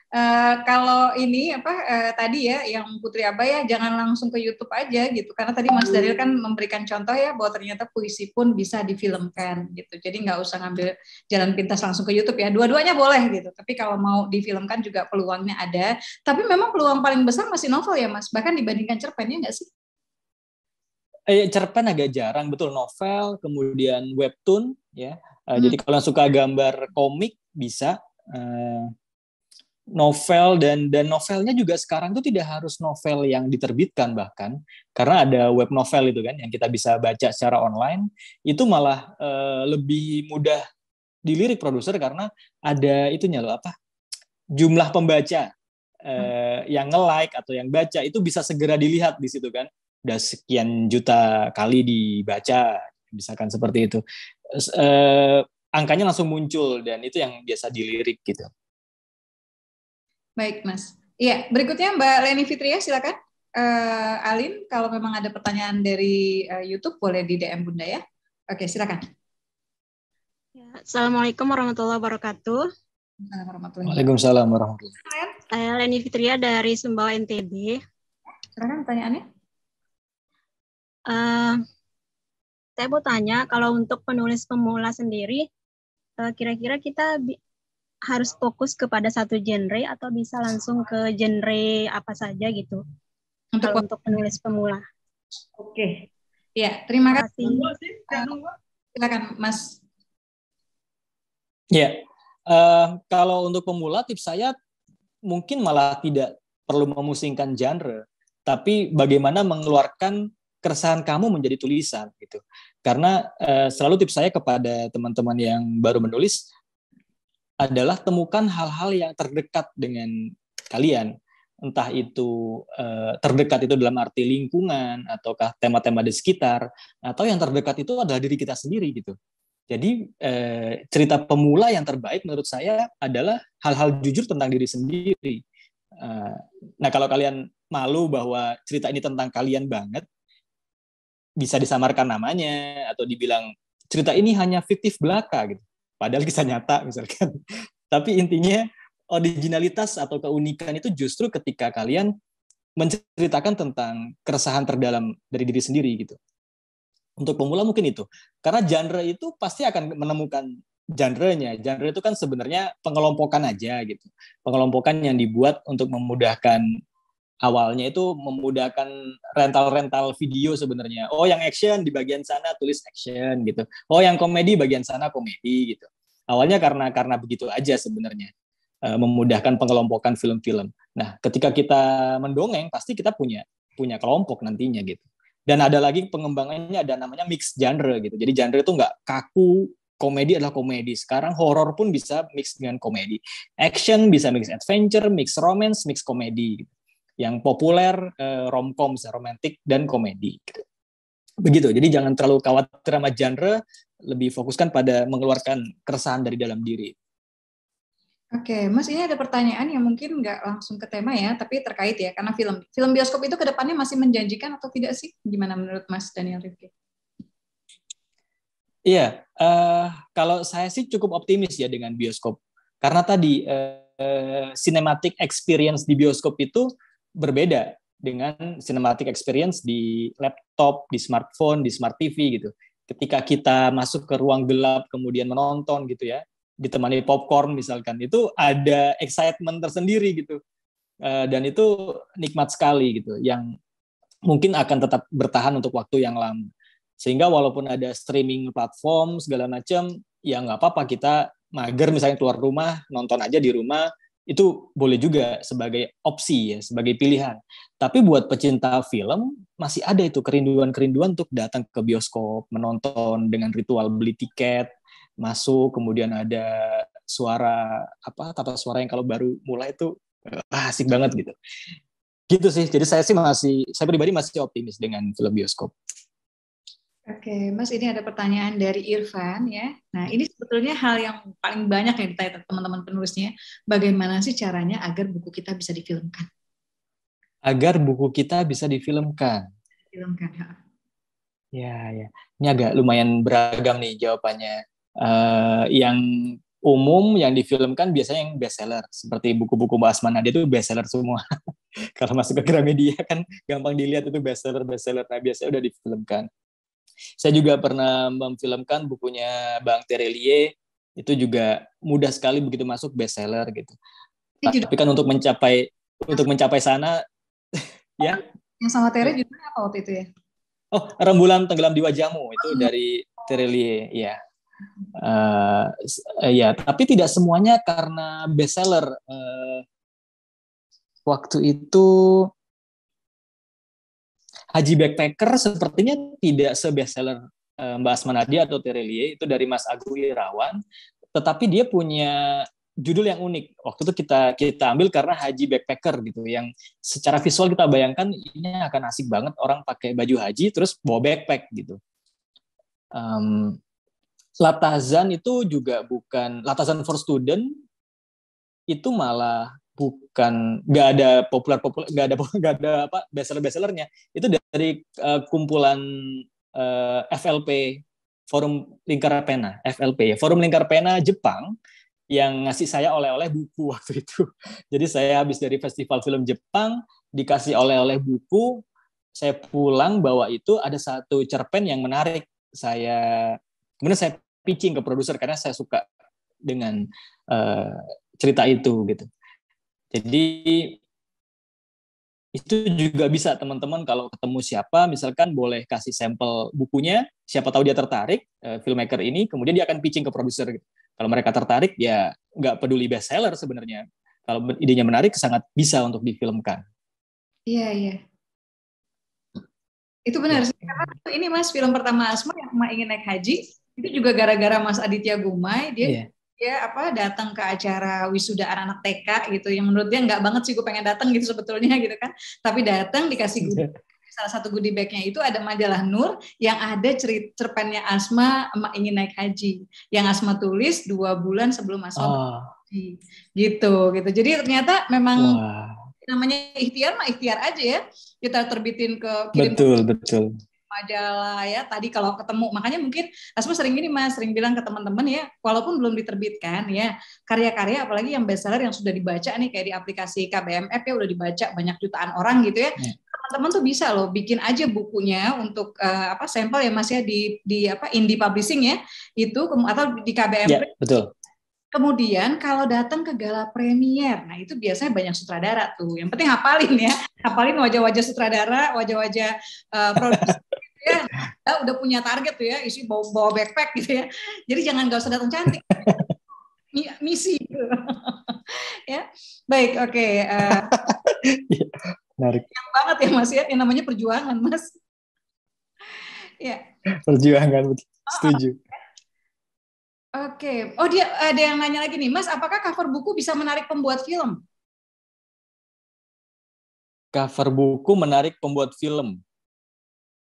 Speaker 2: Eh, kalau ini apa uh, tadi ya yang Putri Abaya jangan langsung ke YouTube aja gitu karena tadi Mas Daril kan hmm. memberikan contoh ya bahwa ternyata puisi pun bisa difilmkan gitu jadi nggak usah ngambil jalan pintas langsung ke YouTube ya dua-duanya boleh gitu tapi kalau mau difilmkan juga peluangnya ada tapi memang peluang paling besar masih novel ya Mas bahkan dibandingkan cerpennya nggak sih?
Speaker 1: Eh, ya, cerpen agak jarang betul novel kemudian webtoon ya uh, hmm. jadi kalau suka gambar komik bisa uh, novel dan dan novelnya juga sekarang tuh tidak harus novel yang diterbitkan bahkan karena ada web novel itu kan yang kita bisa baca secara online itu malah e, lebih mudah dilirik produser karena ada itunya loh apa jumlah pembaca e, hmm. yang nge-like atau yang baca itu bisa segera dilihat di situ kan udah sekian juta kali dibaca misalkan seperti itu e, angkanya langsung muncul dan itu yang biasa dilirik gitu
Speaker 2: Baik, Mas. Iya, berikutnya Mbak Leni Fitria, silakan. Uh, Alin, kalau memang ada pertanyaan dari uh, YouTube, boleh di DM Bunda ya. Oke, silakan. Ya, Assalamualaikum warahmatullahi wabarakatuh.
Speaker 1: Waalaikumsalam warahmatullahi
Speaker 2: wabarakatuh. Eh, saya Leni Fitria dari Sumbawa NTB. Silakan pertanyaannya. Uh, saya mau tanya, kalau untuk penulis pemula sendiri, kira-kira uh, kita harus fokus kepada satu genre atau bisa langsung ke genre apa saja gitu untuk kalau untuk penulis pemula. Oke. Okay. Ya, terima, terima kasih. silakan Mas.
Speaker 3: Ya.
Speaker 1: Uh, kalau untuk pemula tips saya mungkin malah tidak perlu memusingkan genre, tapi bagaimana mengeluarkan keresahan kamu menjadi tulisan gitu. Karena uh, selalu tips saya kepada teman-teman yang baru menulis, adalah temukan hal-hal yang terdekat dengan kalian entah itu eh, terdekat itu dalam arti lingkungan ataukah tema-tema di sekitar atau yang terdekat itu adalah diri kita sendiri gitu. Jadi eh, cerita pemula yang terbaik menurut saya adalah hal-hal jujur tentang diri sendiri. Eh, nah kalau kalian malu bahwa cerita ini tentang kalian banget, bisa disamarkan namanya atau dibilang cerita ini hanya fiktif belaka gitu. Padahal kisah nyata misalkan. Tapi intinya originalitas atau keunikan itu justru ketika kalian menceritakan tentang keresahan terdalam dari diri sendiri gitu. Untuk pemula mungkin itu. Karena genre itu pasti akan menemukan genrenya. Genre itu kan sebenarnya pengelompokan aja gitu. Pengelompokan yang dibuat untuk memudahkan awalnya itu memudahkan rental-rental video sebenarnya. Oh, yang action di bagian sana tulis action gitu. Oh, yang komedi bagian sana komedi gitu. Awalnya karena karena begitu aja sebenarnya eh, memudahkan pengelompokan film-film. Nah, ketika kita mendongeng pasti kita punya punya kelompok nantinya gitu. Dan ada lagi pengembangannya ada namanya mix genre gitu. Jadi genre itu nggak kaku komedi adalah komedi. Sekarang horor pun bisa mix dengan komedi. Action bisa mix adventure, mix romance, mix komedi. Gitu yang populer, eh, romcom, romantik dan komedi. Begitu. Jadi jangan terlalu khawatir sama genre, lebih fokuskan pada mengeluarkan keresahan dari dalam diri.
Speaker 2: Oke, Mas ini ada pertanyaan yang mungkin nggak langsung ke tema ya, tapi terkait ya, karena film. Film bioskop itu kedepannya masih menjanjikan atau tidak sih? Gimana menurut Mas Daniel Rifki?
Speaker 1: Iya, uh, kalau saya sih cukup optimis ya dengan bioskop. Karena tadi uh, cinematic experience di bioskop itu berbeda dengan cinematic experience di laptop, di smartphone, di smart TV gitu. Ketika kita masuk ke ruang gelap kemudian menonton gitu ya, ditemani popcorn misalkan, itu ada excitement tersendiri gitu. Eh, dan itu nikmat sekali gitu, yang mungkin akan tetap bertahan untuk waktu yang lama. Sehingga walaupun ada streaming platform segala macam, ya nggak apa-apa kita mager misalnya keluar rumah, nonton aja di rumah, itu boleh juga sebagai opsi ya, sebagai pilihan. Tapi buat pecinta film masih ada itu kerinduan-kerinduan untuk datang ke bioskop, menonton dengan ritual beli tiket, masuk, kemudian ada suara apa tata suara yang kalau baru mulai itu ah, asik banget gitu. Gitu sih. Jadi saya sih masih saya pribadi masih optimis dengan film bioskop.
Speaker 2: Oke, Mas, ini ada pertanyaan dari Irfan ya. Nah, ini sebetulnya hal yang paling banyak yang ditanya teman-teman penulisnya. Bagaimana sih caranya agar buku kita bisa difilmkan?
Speaker 1: Agar buku kita bisa difilmkan. Filmkan. Ya. ya, ya. Ini agak lumayan beragam nih jawabannya. Uh, yang umum yang difilmkan biasanya yang bestseller seperti buku-buku Mbak Asman Nadia itu bestseller semua. Kalau masuk ke Gramedia kan gampang dilihat itu bestseller bestseller nah biasanya udah difilmkan. Saya juga pernah memfilmkan bukunya Bang Terelie, itu juga mudah sekali begitu masuk bestseller gitu. Ini Tapi kan untuk mencapai untuk mencapai sana ya.
Speaker 2: Yang sama Tere juga apa waktu itu ya?
Speaker 1: Oh, Rembulan Tenggelam di Wajahmu itu hmm. dari Terelie, ya. Uh, ya, tapi tidak semuanya karena bestseller. Uh, waktu itu Haji Backpacker sepertinya tidak sebestseller eh, Mbak Asmanadia atau Terelie itu dari Mas Agung Irawan, tetapi dia punya judul yang unik. Waktu itu kita kita ambil karena Haji Backpacker gitu yang secara visual kita bayangkan ini akan asik banget orang pakai baju haji terus bawa backpack gitu. Um, Latazan itu juga bukan Latazan for student itu malah bukan nggak ada populer populer nggak ada nggak ada apa bestseller bestsellernya itu dari uh, kumpulan uh, eh, FLP Forum Lingkar Pena FLP ya Forum Lingkar Pena Jepang yang ngasih saya oleh-oleh buku waktu itu jadi saya habis dari festival film Jepang dikasih oleh-oleh buku saya pulang bawa itu ada satu cerpen yang menarik saya kemudian saya pitching ke produser karena saya suka dengan uh, cerita itu gitu jadi itu juga bisa teman-teman kalau ketemu siapa misalkan boleh kasih sampel bukunya siapa tahu dia tertarik eh, filmmaker ini kemudian dia akan pitching ke produser gitu. kalau mereka tertarik ya nggak peduli bestseller sebenarnya kalau idenya menarik sangat bisa untuk difilmkan
Speaker 2: iya iya itu benar ya. karena ini mas film pertama Asma yang ingin naik haji itu juga gara-gara Mas Aditya Gumai dia ya. Ya apa datang ke acara wisuda anak-anak TK gitu yang menurut dia nggak banget sih gue pengen datang gitu sebetulnya gitu kan tapi datang dikasih gue salah satu goodie bagnya itu ada majalah Nur yang ada cerita cerpennya Asma emak ingin naik haji yang Asma tulis dua bulan sebelum masuk oh. Ah. haji gitu gitu jadi ternyata memang Wah. namanya ikhtiar mah ikhtiar aja ya kita terbitin ke kirim betul betul majalah ya tadi kalau ketemu makanya mungkin Asma sering ini mas sering bilang ke teman-teman ya walaupun belum diterbitkan ya karya-karya apalagi yang bestseller yang sudah dibaca nih kayak di aplikasi KBMF ya udah dibaca banyak jutaan orang gitu ya teman hmm. teman-teman tuh bisa loh bikin aja bukunya untuk uh, apa sampel ya Mas ya di di apa indie publishing ya itu atau di KBM ya, betul. Kemudian kalau datang ke gala premier, nah itu biasanya banyak sutradara tuh. Yang penting hafalin ya, hafalin wajah-wajah sutradara, wajah-wajah uh, produser ya kita udah punya target tuh ya isi bawa, bawa backpack gitu ya jadi jangan gak usah datang cantik misi ya baik oke eh.
Speaker 1: iya, menarik yang
Speaker 2: banget ya mas ya yang namanya perjuangan mas ya
Speaker 3: perjuangan oh, setuju oke
Speaker 2: okay. oh dia ada yang nanya lagi nih mas apakah cover buku bisa menarik pembuat film
Speaker 3: cover
Speaker 1: buku menarik pembuat film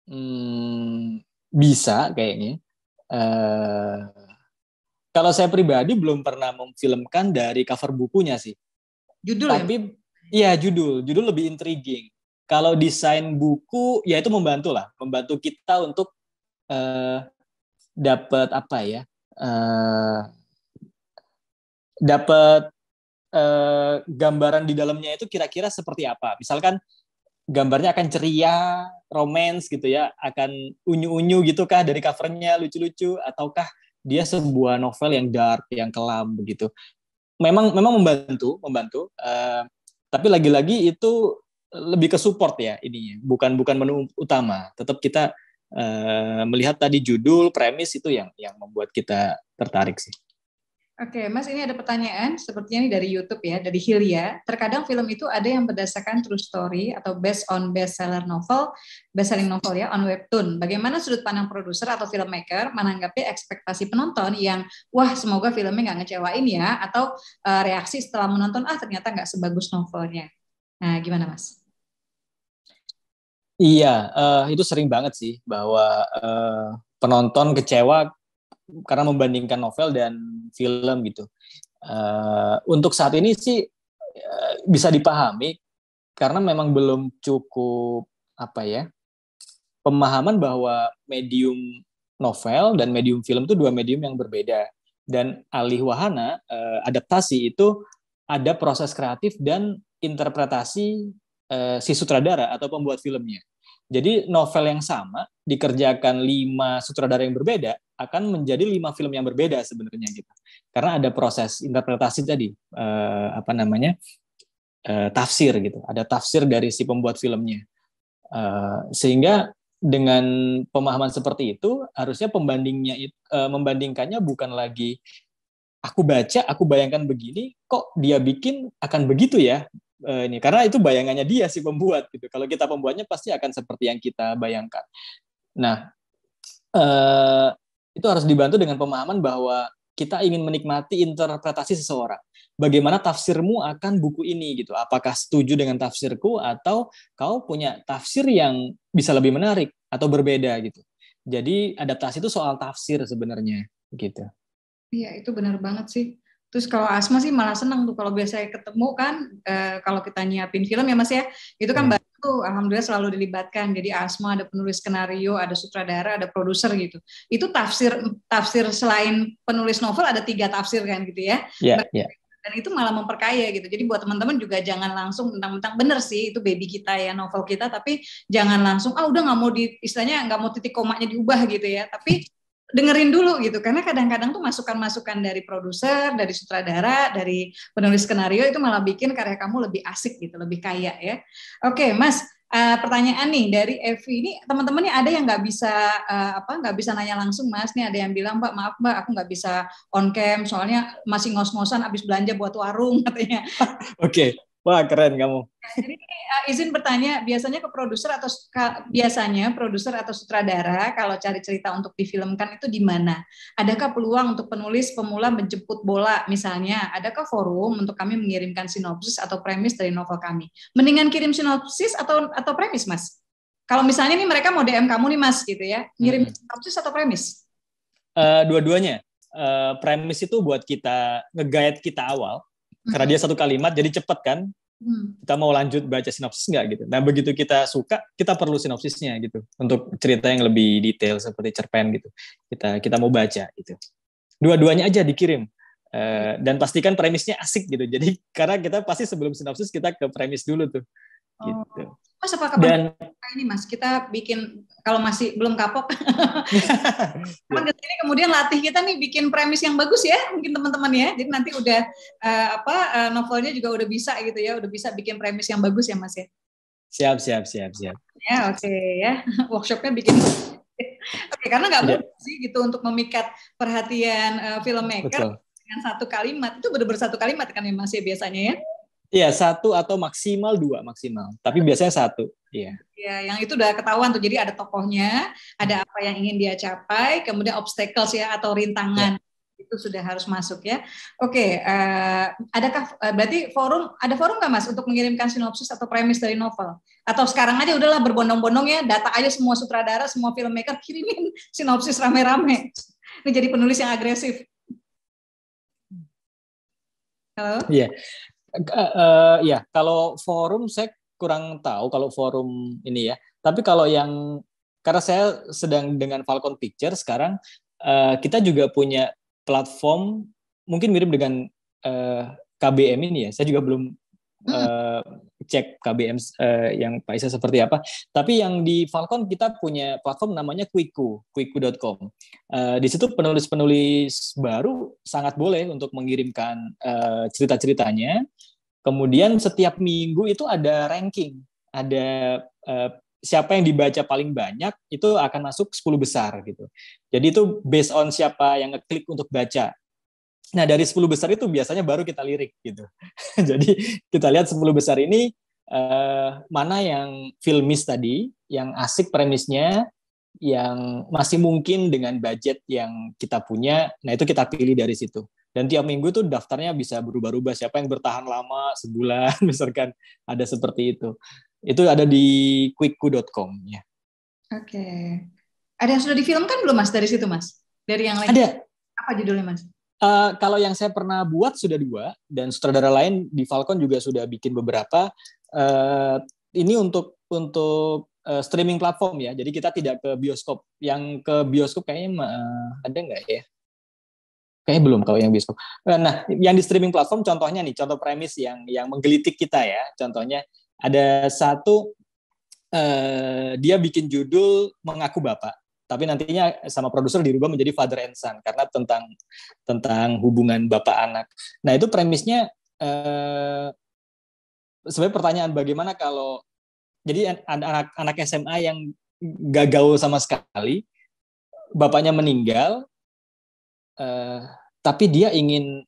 Speaker 1: hmm, bisa kayaknya. Uh, kalau saya pribadi belum pernah memfilmkan dari cover bukunya sih. Judul ya? Tapi ya? Iya judul, judul lebih intriguing. Kalau desain buku ya itu membantu lah, membantu kita untuk uh, eh, dapat apa ya? Uh, eh, dapat uh, gambaran di dalamnya itu kira-kira seperti apa. Misalkan gambarnya akan ceria, romance gitu ya akan unyu-unyu gitu kah dari covernya lucu-lucu ataukah dia sebuah novel yang dark yang kelam begitu memang memang membantu membantu uh, tapi lagi-lagi itu lebih ke support ya ininya bukan bukan menu utama tetap kita uh, melihat tadi judul premis itu yang yang membuat kita tertarik sih
Speaker 2: Oke, Mas, ini ada pertanyaan. Sepertinya ini dari YouTube ya, dari Hilia. Terkadang film itu ada yang berdasarkan true story atau based on bestseller novel, bestselling novel ya, on webtoon. Bagaimana sudut pandang produser atau filmmaker menanggapi ekspektasi penonton yang wah semoga filmnya nggak ngecewain ya, atau uh, reaksi setelah menonton ah ternyata nggak sebagus novelnya. Nah, gimana Mas?
Speaker 1: Iya, uh, itu sering banget sih bahwa uh, penonton kecewa karena membandingkan novel dan film gitu. Uh, untuk saat ini sih uh, bisa dipahami karena memang belum cukup apa ya pemahaman bahwa medium novel dan medium film itu dua medium yang berbeda dan alih wahana uh, adaptasi itu ada proses kreatif dan interpretasi uh, si sutradara atau pembuat filmnya jadi novel yang sama dikerjakan lima sutradara yang berbeda akan menjadi lima film yang berbeda sebenarnya gitu. Karena ada proses interpretasi tadi eh, apa namanya eh, tafsir gitu. Ada tafsir dari si pembuat filmnya. Eh, sehingga dengan pemahaman seperti itu harusnya pembandingnya eh, membandingkannya bukan lagi aku baca, aku bayangkan begini, kok dia bikin akan begitu ya? uh, ini karena itu bayangannya dia si pembuat gitu. Kalau kita pembuatnya pasti akan seperti yang kita bayangkan. Nah, uh, itu harus dibantu dengan pemahaman bahwa kita ingin menikmati interpretasi seseorang. Bagaimana tafsirmu akan buku ini gitu? Apakah setuju dengan tafsirku atau kau punya tafsir yang bisa lebih menarik atau berbeda gitu? Jadi adaptasi itu soal tafsir sebenarnya gitu.
Speaker 2: Iya, itu benar banget sih. Terus kalau asma sih malah seneng tuh kalau biasanya ketemu kan eh, kalau kita nyiapin film ya Mas ya. Itu kan hmm. bantu alhamdulillah selalu dilibatkan. Jadi asma ada penulis skenario, ada sutradara, ada produser gitu. Itu tafsir tafsir selain penulis novel ada tiga tafsir kan gitu ya. Yeah, yeah. Dan itu malah memperkaya gitu. Jadi buat teman-teman juga jangan langsung mentang-mentang bener sih itu baby kita ya novel kita, tapi jangan langsung ah udah nggak mau di istilahnya nggak mau titik komanya diubah gitu ya. Tapi dengerin dulu gitu karena kadang-kadang tuh masukan-masukan dari produser, dari sutradara, dari penulis skenario itu malah bikin karya kamu lebih asik gitu, lebih kaya ya. Oke, Mas, uh, pertanyaan nih dari Evi ini teman-teman nih ada yang nggak bisa uh, apa nggak bisa nanya langsung mas nih ada yang bilang mbak maaf mbak aku nggak bisa on cam soalnya masih ngos-ngosan habis belanja buat warung katanya.
Speaker 1: Oke, Wah, keren kamu. Nah,
Speaker 2: jadi eh, izin bertanya, biasanya ke produser atau biasanya produser atau sutradara kalau cari cerita untuk difilmkan itu di mana? Adakah peluang untuk penulis pemula menjemput bola misalnya? Adakah forum untuk kami mengirimkan sinopsis atau premis dari novel kami? Mendingan kirim sinopsis atau atau premis, Mas? Kalau misalnya nih mereka mau DM kamu nih, Mas, gitu ya, ngirim hmm. sinopsis atau premis?
Speaker 1: Uh, dua-duanya. Uh, premis itu buat kita nge kita awal karena dia satu kalimat jadi cepat kan hmm. kita mau lanjut baca sinopsis nggak gitu nah begitu kita suka kita perlu sinopsisnya gitu untuk cerita yang lebih detail seperti cerpen gitu kita kita mau baca itu. dua-duanya aja dikirim uh, dan pastikan premisnya asik gitu jadi karena kita pasti sebelum sinopsis kita ke premis dulu tuh Oh. Gitu.
Speaker 2: Mas apa kabar Dan, ini Mas? Kita bikin kalau masih belum kapok. teman ini kemudian latih kita nih bikin premis yang bagus ya, mungkin teman-teman ya. Jadi nanti udah uh, apa uh, novelnya juga udah bisa gitu ya, udah bisa bikin premis yang bagus ya Mas ya.
Speaker 1: Siap, siap, siap, siap.
Speaker 2: Ya oke okay, ya. Workshopnya bikin Oke, okay, karena nggak yeah. mudah sih gitu untuk memikat perhatian uh, filmmaker Betul. dengan satu kalimat. Itu benar-benar satu kalimat kan ya, Mas ya biasanya ya?
Speaker 1: Iya satu atau maksimal dua maksimal, tapi biasanya satu. Iya.
Speaker 2: Ya, yang itu udah ketahuan tuh. Jadi ada tokohnya, ada apa yang ingin dia capai, kemudian obstacles ya atau rintangan ya. itu sudah harus masuk ya. Oke, uh, adakah uh, berarti forum ada forum nggak mas untuk mengirimkan sinopsis atau premis dari novel? Atau sekarang aja udahlah berbondong-bondong ya, data aja semua sutradara, semua filmmaker kirimin sinopsis rame-rame. Ini jadi penulis yang agresif.
Speaker 3: Halo. Iya.
Speaker 1: Uh, uh, ya, kalau forum saya kurang tahu kalau forum ini ya. Tapi kalau yang karena saya sedang dengan Falcon Picture sekarang uh, kita juga punya platform mungkin mirip dengan uh, eh, KBM ini ya. Saya juga belum uh, cek KBM uh, eh, yang Pak Isa seperti apa. Tapi yang di Falcon kita punya platform namanya Quiku, quiku.com. Uh, eh, di situ penulis-penulis baru sangat boleh untuk mengirimkan uh, cerita-ceritanya. Kemudian setiap minggu itu ada ranking, ada uh, siapa yang dibaca paling banyak itu akan masuk 10 besar gitu. Jadi itu based on siapa yang ngeklik untuk baca. Nah, dari 10 besar itu biasanya baru kita lirik gitu. Jadi kita lihat 10 besar ini eh, mana yang filmis tadi, yang asik premisnya, yang masih mungkin dengan budget yang kita punya. Nah, itu kita pilih dari situ. Dan tiap minggu tuh daftarnya bisa berubah-ubah. Siapa yang bertahan lama sebulan, misalkan ada seperti itu. Itu ada di quickku.com ya.
Speaker 2: Oke. Okay. Ada yang sudah difilmkan belum Mas dari situ Mas? Dari yang lain? Ada. Apa judulnya Mas? Uh,
Speaker 1: kalau yang saya pernah buat sudah dua dan sutradara lain di Falcon juga sudah bikin beberapa. Uh, ini untuk untuk uh, streaming platform ya. Jadi kita tidak ke bioskop. Yang ke bioskop kayaknya uh, ada nggak ya? Kayaknya belum kalau yang bioskop. Uh, nah, yang di streaming platform contohnya nih, contoh premis yang yang menggelitik kita ya. Contohnya ada satu uh, dia bikin judul mengaku bapak tapi nantinya sama produser dirubah menjadi father and son karena tentang tentang hubungan bapak anak. Nah itu premisnya eh, sebenarnya pertanyaan bagaimana kalau jadi anak anak SMA yang gak sama sekali, bapaknya meninggal, eh, tapi dia ingin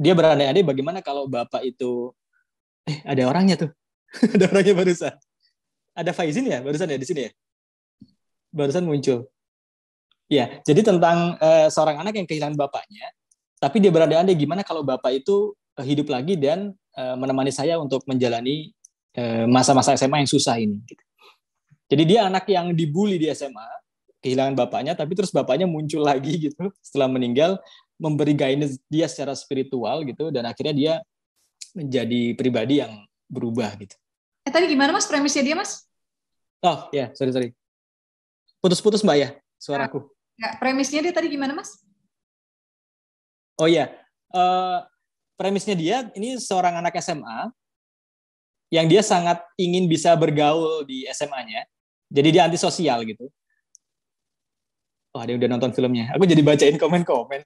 Speaker 1: dia berandai-andai bagaimana kalau bapak itu eh ada orangnya tuh ada orangnya barusan ada Faizin ya barusan ya di sini ya barusan muncul. Ya, jadi tentang uh, seorang anak yang kehilangan bapaknya, tapi dia berada anda gimana kalau bapak itu eh, hidup lagi dan uh, menemani saya untuk menjalani masa-masa uh, SMA yang susah ini. Gitu. Jadi dia anak yang dibully di SMA, kehilangan bapaknya, tapi terus bapaknya muncul lagi gitu setelah meninggal, memberi guidance dia secara spiritual gitu, dan akhirnya dia menjadi pribadi yang berubah gitu.
Speaker 2: Eh tadi gimana mas premisnya dia mas?
Speaker 1: Oh ya, yeah, sorry sorry. Putus-putus Mbak ya ah, suaraku.
Speaker 2: Enggak, ya, premisnya dia tadi gimana Mas?
Speaker 1: Oh ya uh, premisnya dia ini seorang anak SMA yang dia sangat ingin bisa bergaul di SMA-nya. Jadi dia antisosial gitu. Oh, dia udah nonton filmnya. Aku jadi bacain komen-komen.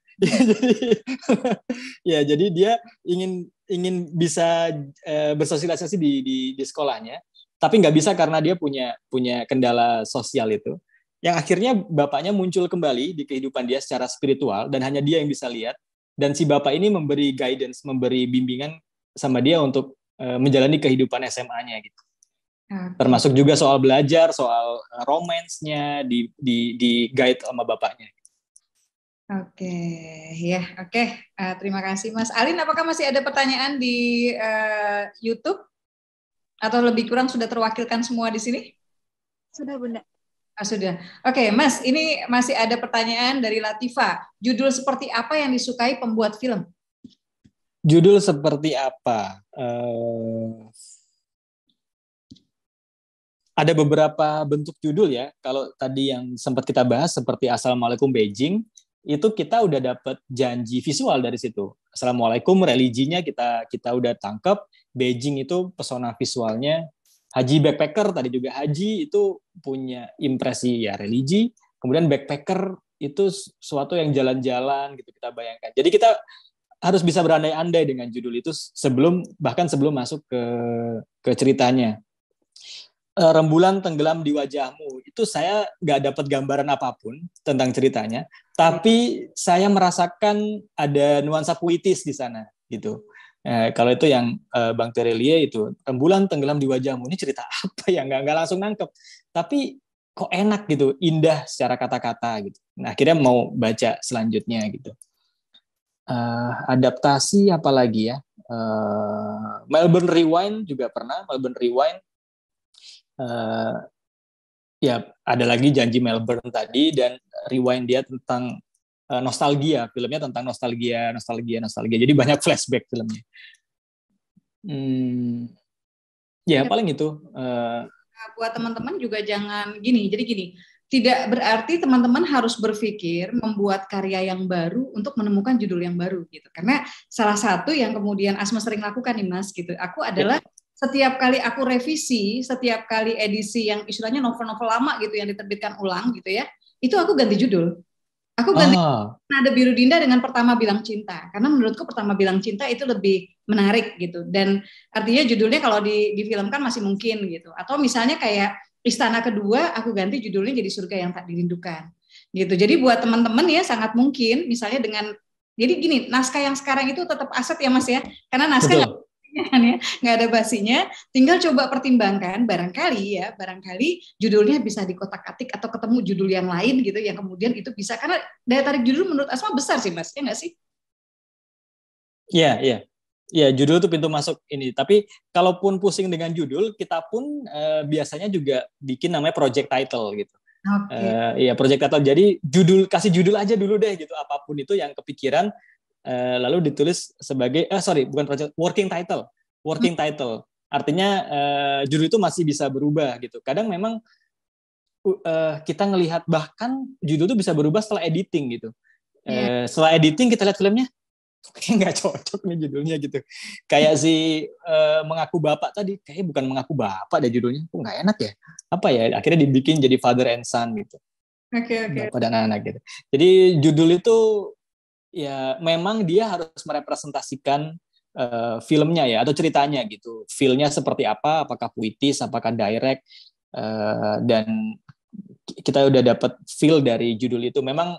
Speaker 1: ya, jadi dia ingin ingin bisa uh, bersosialisasi di, di di sekolahnya, tapi nggak bisa karena dia punya punya kendala sosial itu yang akhirnya bapaknya muncul kembali di kehidupan dia secara spiritual dan hanya dia yang bisa lihat dan si bapak ini memberi guidance, memberi bimbingan sama dia untuk uh, menjalani kehidupan SMA-nya gitu. Termasuk juga soal belajar, soal eh, romansnya di di di guide sama bapaknya.
Speaker 2: Oke, okay. ya, oke. Okay. Uh, eh, terima kasih, Mas Alin. Apakah masih ada pertanyaan di uh, YouTube atau lebih kurang sudah terwakilkan semua di sini? Sudah, Bunda. Ah, sudah. Oke, okay, Mas, ini masih ada pertanyaan dari Latifa. Judul seperti apa yang disukai pembuat film?
Speaker 1: Judul seperti apa? Uh, ada beberapa bentuk judul ya. Kalau tadi yang sempat kita bahas seperti Assalamualaikum Beijing, itu kita udah dapat janji visual dari situ. Assalamualaikum religinya kita kita udah tangkap. Beijing itu pesona visualnya. Haji backpacker tadi juga haji itu punya impresi ya religi, kemudian backpacker itu sesuatu yang jalan-jalan gitu kita bayangkan. Jadi kita harus bisa berandai-andai dengan judul itu sebelum bahkan sebelum masuk ke ke ceritanya. Eh, rembulan tenggelam di wajahmu itu saya nggak dapat gambaran apapun tentang ceritanya, tapi saya merasakan ada nuansa puitis di sana gitu. Eh, kalau itu yang eh, Bang Terelie itu rembulan tenggelam di wajahmu ini cerita apa ya nggak nggak langsung nangkep tapi kok enak gitu indah secara kata-kata gitu nah akhirnya mau baca selanjutnya gitu eh, adaptasi lagi ya eh, Melbourne Rewind juga pernah Melbourne Rewind eh, ya ada lagi janji Melbourne tadi dan rewind dia tentang Eh, nostalgia filmnya tentang nostalgia nostalgia nostalgia jadi banyak flashback filmnya hmm, ya, iya. paling itu uh,
Speaker 2: buat teman-teman juga jangan gini jadi gini tidak berarti teman-teman harus berpikir membuat karya yang baru untuk menemukan judul yang baru gitu karena salah satu yang kemudian Asma sering lakukan nih Mas gitu aku adalah ya. setiap kali aku revisi setiap kali edisi yang istilahnya novel-novel lama gitu yang diterbitkan ulang gitu ya itu aku ganti judul Aku ganti ah. Oh. nada biru Dinda dengan pertama bilang cinta karena menurutku pertama bilang cinta itu lebih menarik gitu dan artinya judulnya kalau di difilmkan masih mungkin gitu atau misalnya kayak istana kedua aku ganti judulnya jadi surga yang tak dirindukan gitu. Jadi buat teman-teman ya sangat mungkin misalnya dengan jadi gini naskah yang sekarang itu tetap aset ya Mas ya karena naskah kan ya nggak ada basinya tinggal coba pertimbangkan barangkali ya barangkali judulnya bisa di kotak atik atau ketemu judul yang lain gitu yang kemudian itu bisa karena daya tarik judul menurut Asma besar sih mas ya nggak sih
Speaker 3: Iya,
Speaker 1: iya. Ya, judul itu pintu masuk ini. Tapi kalaupun pusing dengan judul, kita pun uh, biasanya juga bikin namanya project title gitu.
Speaker 3: Okay. Uh,
Speaker 1: eh, ya, project title. Jadi judul kasih judul aja dulu deh gitu. Apapun itu yang kepikiran Eh, lalu ditulis sebagai eh, sorry bukan project working title working title artinya uh, judul itu masih bisa berubah gitu kadang memang uh, kita ngelihat bahkan judul itu bisa berubah setelah editing gitu
Speaker 3: yeah. Iya. uh, setelah
Speaker 1: editing kita lihat filmnya kayak nggak cocok nih judulnya gitu kayak si uh, mengaku bapak tadi kayak bukan mengaku bapak deh judulnya kok nggak enak ya apa ya akhirnya dibikin jadi father and son gitu Oke okay, oke. Okay. Pada anak-anak gitu. Jadi judul itu ya memang dia harus merepresentasikan uh, filmnya ya atau ceritanya gitu. Filmnya seperti apa? Apakah puitis? Apakah direct? Uh, dan kita udah dapat feel dari judul itu. Memang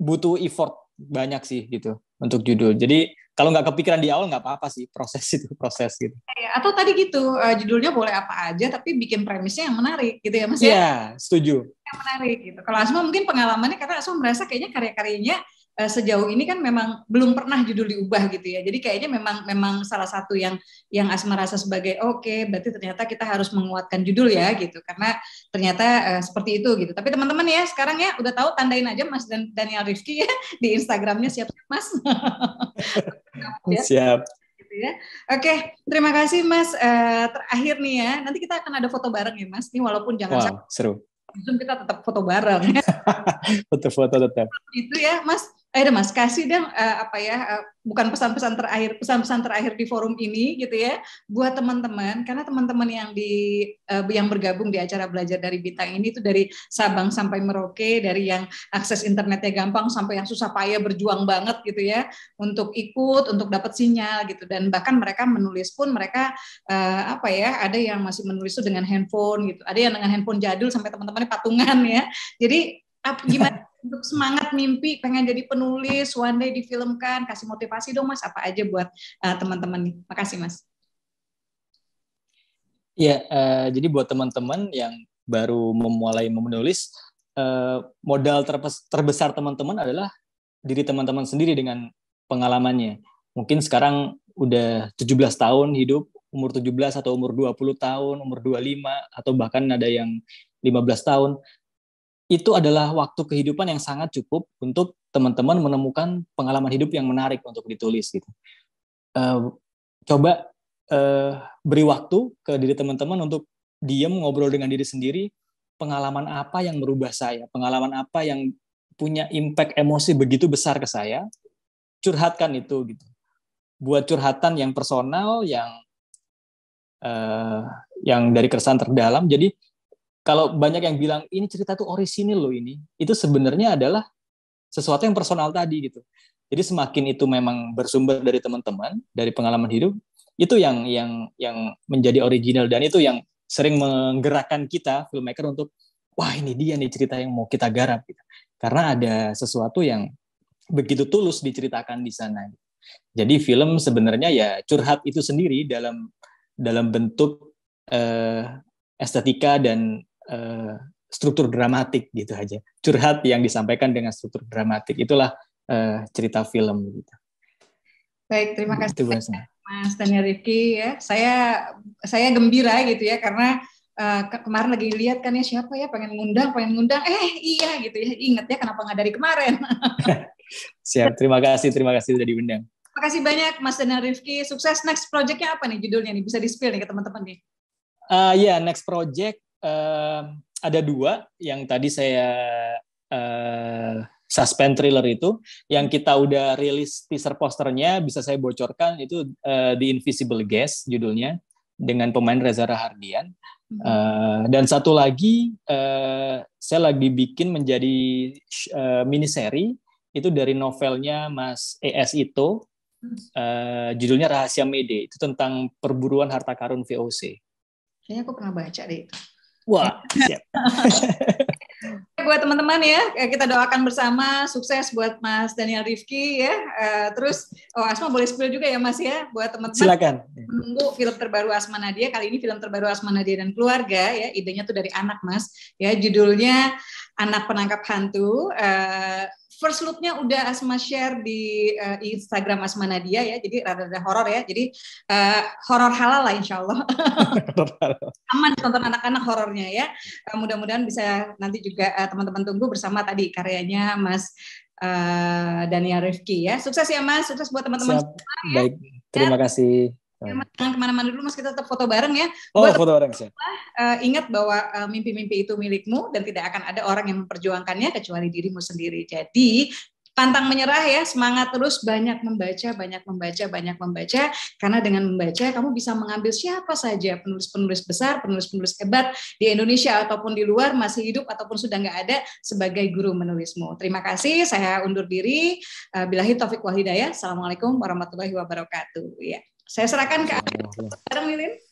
Speaker 1: butuh effort banyak sih gitu untuk judul. Jadi kalau nggak kepikiran di awal nggak apa-apa sih proses itu proses gitu.
Speaker 2: Iya, iya. atau tadi gitu eh, judulnya boleh apa aja tapi bikin premisnya yang menarik gitu ya mas ya. Iya
Speaker 1: setuju. Yang
Speaker 2: menarik gitu. Kalau Asma mungkin pengalamannya karena Asma merasa kayaknya karya-karyanya Eh, sejauh ini kan memang belum pernah judul diubah gitu ya. Jadi kayaknya memang memang salah satu yang yang Asma rasa sebagai oke, okay, berarti ternyata kita harus menguatkan judul ya gitu. Karena ternyata uh, seperti itu gitu. Tapi teman-teman ya sekarang ya udah tahu tandain aja Mas dan Daniel Rifki ya di Instagramnya siap Mas. Ya. siap. Gitu ya. Oke, terima kasih Mas. Uh, terakhir nih ya, nanti kita akan ada foto bareng ya Mas. Ini walaupun jangan wow, seru. Zoom kita tetap foto bareng.
Speaker 3: Foto-foto tetap.
Speaker 2: Itu ya, Mas eh mas kasih dong uh, apa ya uh, bukan pesan-pesan terakhir pesan-pesan terakhir di forum ini gitu ya buat teman-teman karena teman-teman yang di uh, yang bergabung di acara belajar dari bintang ini itu dari Sabang sampai Merauke dari yang akses internetnya gampang sampai yang susah payah berjuang banget gitu ya untuk ikut untuk dapat sinyal gitu dan bahkan mereka menulis pun mereka uh, apa ya ada yang masih menulis itu dengan handphone gitu ada yang dengan handphone jadul sampai teman-temannya patungan ya jadi ap, gimana untuk semangat mimpi pengen jadi penulis one day difilmkan kasih motivasi dong mas apa aja buat teman eh, teman-teman nih makasih mas
Speaker 1: ya uh, jadi buat teman-teman yang baru memulai menulis uh, modal terbesar teman-teman adalah diri teman-teman sendiri dengan pengalamannya mungkin sekarang udah 17 tahun hidup umur 17 atau umur 20 tahun, umur 25 atau bahkan ada yang 15 tahun itu adalah waktu kehidupan yang sangat cukup untuk teman-teman menemukan pengalaman hidup yang menarik untuk ditulis gitu. Uh, coba uh, beri waktu ke diri teman-teman untuk diam ngobrol dengan diri sendiri, pengalaman apa yang merubah saya, pengalaman apa yang punya impact emosi begitu besar ke saya, curhatkan itu gitu. Buat curhatan yang personal, yang uh, yang dari keresahan terdalam. Jadi kalau banyak yang bilang ini cerita tuh orisinil loh ini, itu sebenarnya adalah sesuatu yang personal tadi gitu. Jadi semakin itu memang bersumber dari teman-teman, dari pengalaman hidup, itu yang yang yang menjadi original dan itu yang sering menggerakkan kita filmmaker untuk wah ini dia nih cerita yang mau kita garap gitu. Karena ada sesuatu yang begitu tulus diceritakan di sana. Jadi film sebenarnya ya curhat itu sendiri dalam dalam bentuk eh, estetika dan Eh, struktur dramatik gitu aja. Curhat yang disampaikan dengan struktur dramatik itulah uh, cerita film gitu.
Speaker 2: Baik, terima gitu, kasih. Itu Mas Tania Rifki ya. Saya saya gembira gitu ya karena Uh, kemarin lagi lihat kan ya siapa ya pengen ngundang pengen ngundang eh iya gitu ya inget ya kenapa nggak dari kemarin
Speaker 1: siap terima kasih terima kasih sudah diundang
Speaker 2: terima kasih banyak Mas Tania Rifki sukses next projectnya apa nih judulnya nih bisa di spill nih ke teman-teman nih
Speaker 1: uh, ah, ya yeah, next project uh, ada dua yang tadi saya uh, eh, suspense thriller itu yang kita udah rilis teaser posternya bisa saya bocorkan itu uh, The Invisible Guest judulnya dengan pemain Reza Rahardian uh, dan satu lagi uh, saya lagi bikin menjadi uh, seri itu dari novelnya Mas ES itu, uh, judulnya Rahasia Mede itu tentang perburuan harta karun VOC.
Speaker 2: Kayaknya aku pernah baca deh
Speaker 3: itu. Wah, siap.
Speaker 2: buat teman-teman ya, eh, kita doakan bersama sukses buat Mas Daniel Rifki ya. Uh, terus, oh Asma boleh spill juga ya Mas ya, buat teman-teman. Silakan. Menunggu film terbaru Asma Nadia kali ini film terbaru Asma Nadia dan keluarga ya, idenya tuh dari anak Mas ya, judulnya Anak Penangkap Hantu. Uh, first looknya udah Asma share di uh, Instagram Asma Nadia ya, jadi rada-rada horor ya, jadi uh, horor halal lah insya Allah. Aman tonton anak-anak horornya ya. Uh, Mudah-mudahan bisa nanti juga teman-teman uh, tunggu bersama tadi karyanya Mas uh, Daniel Rifki ya. Sukses ya Mas, sukses buat teman-teman.
Speaker 3: Ya. Baik,
Speaker 1: terima kasih. Iya, hmm.
Speaker 2: Jangan kemana-mana dulu, Mas. Kita tetap foto bareng ya. Oh, Buat
Speaker 1: foto bareng sih. Eh,
Speaker 2: uh, ingat bahwa eh, mimpi-mimpi uh, itu milikmu dan tidak akan ada orang yang memperjuangkannya kecuali dirimu sendiri. Jadi pantang menyerah ya, semangat terus, banyak membaca, banyak membaca, banyak membaca. Karena dengan membaca kamu bisa mengambil siapa saja penulis-penulis besar, penulis-penulis hebat di Indonesia ataupun di luar masih hidup ataupun sudah nggak ada sebagai guru menulismu. Terima kasih, saya undur diri. Eh, bilahi Taufik Wahidaya. Assalamualaikum warahmatullahi wabarakatuh.
Speaker 3: Ya. Saya serahkan ke Anda sekarang, Lilin.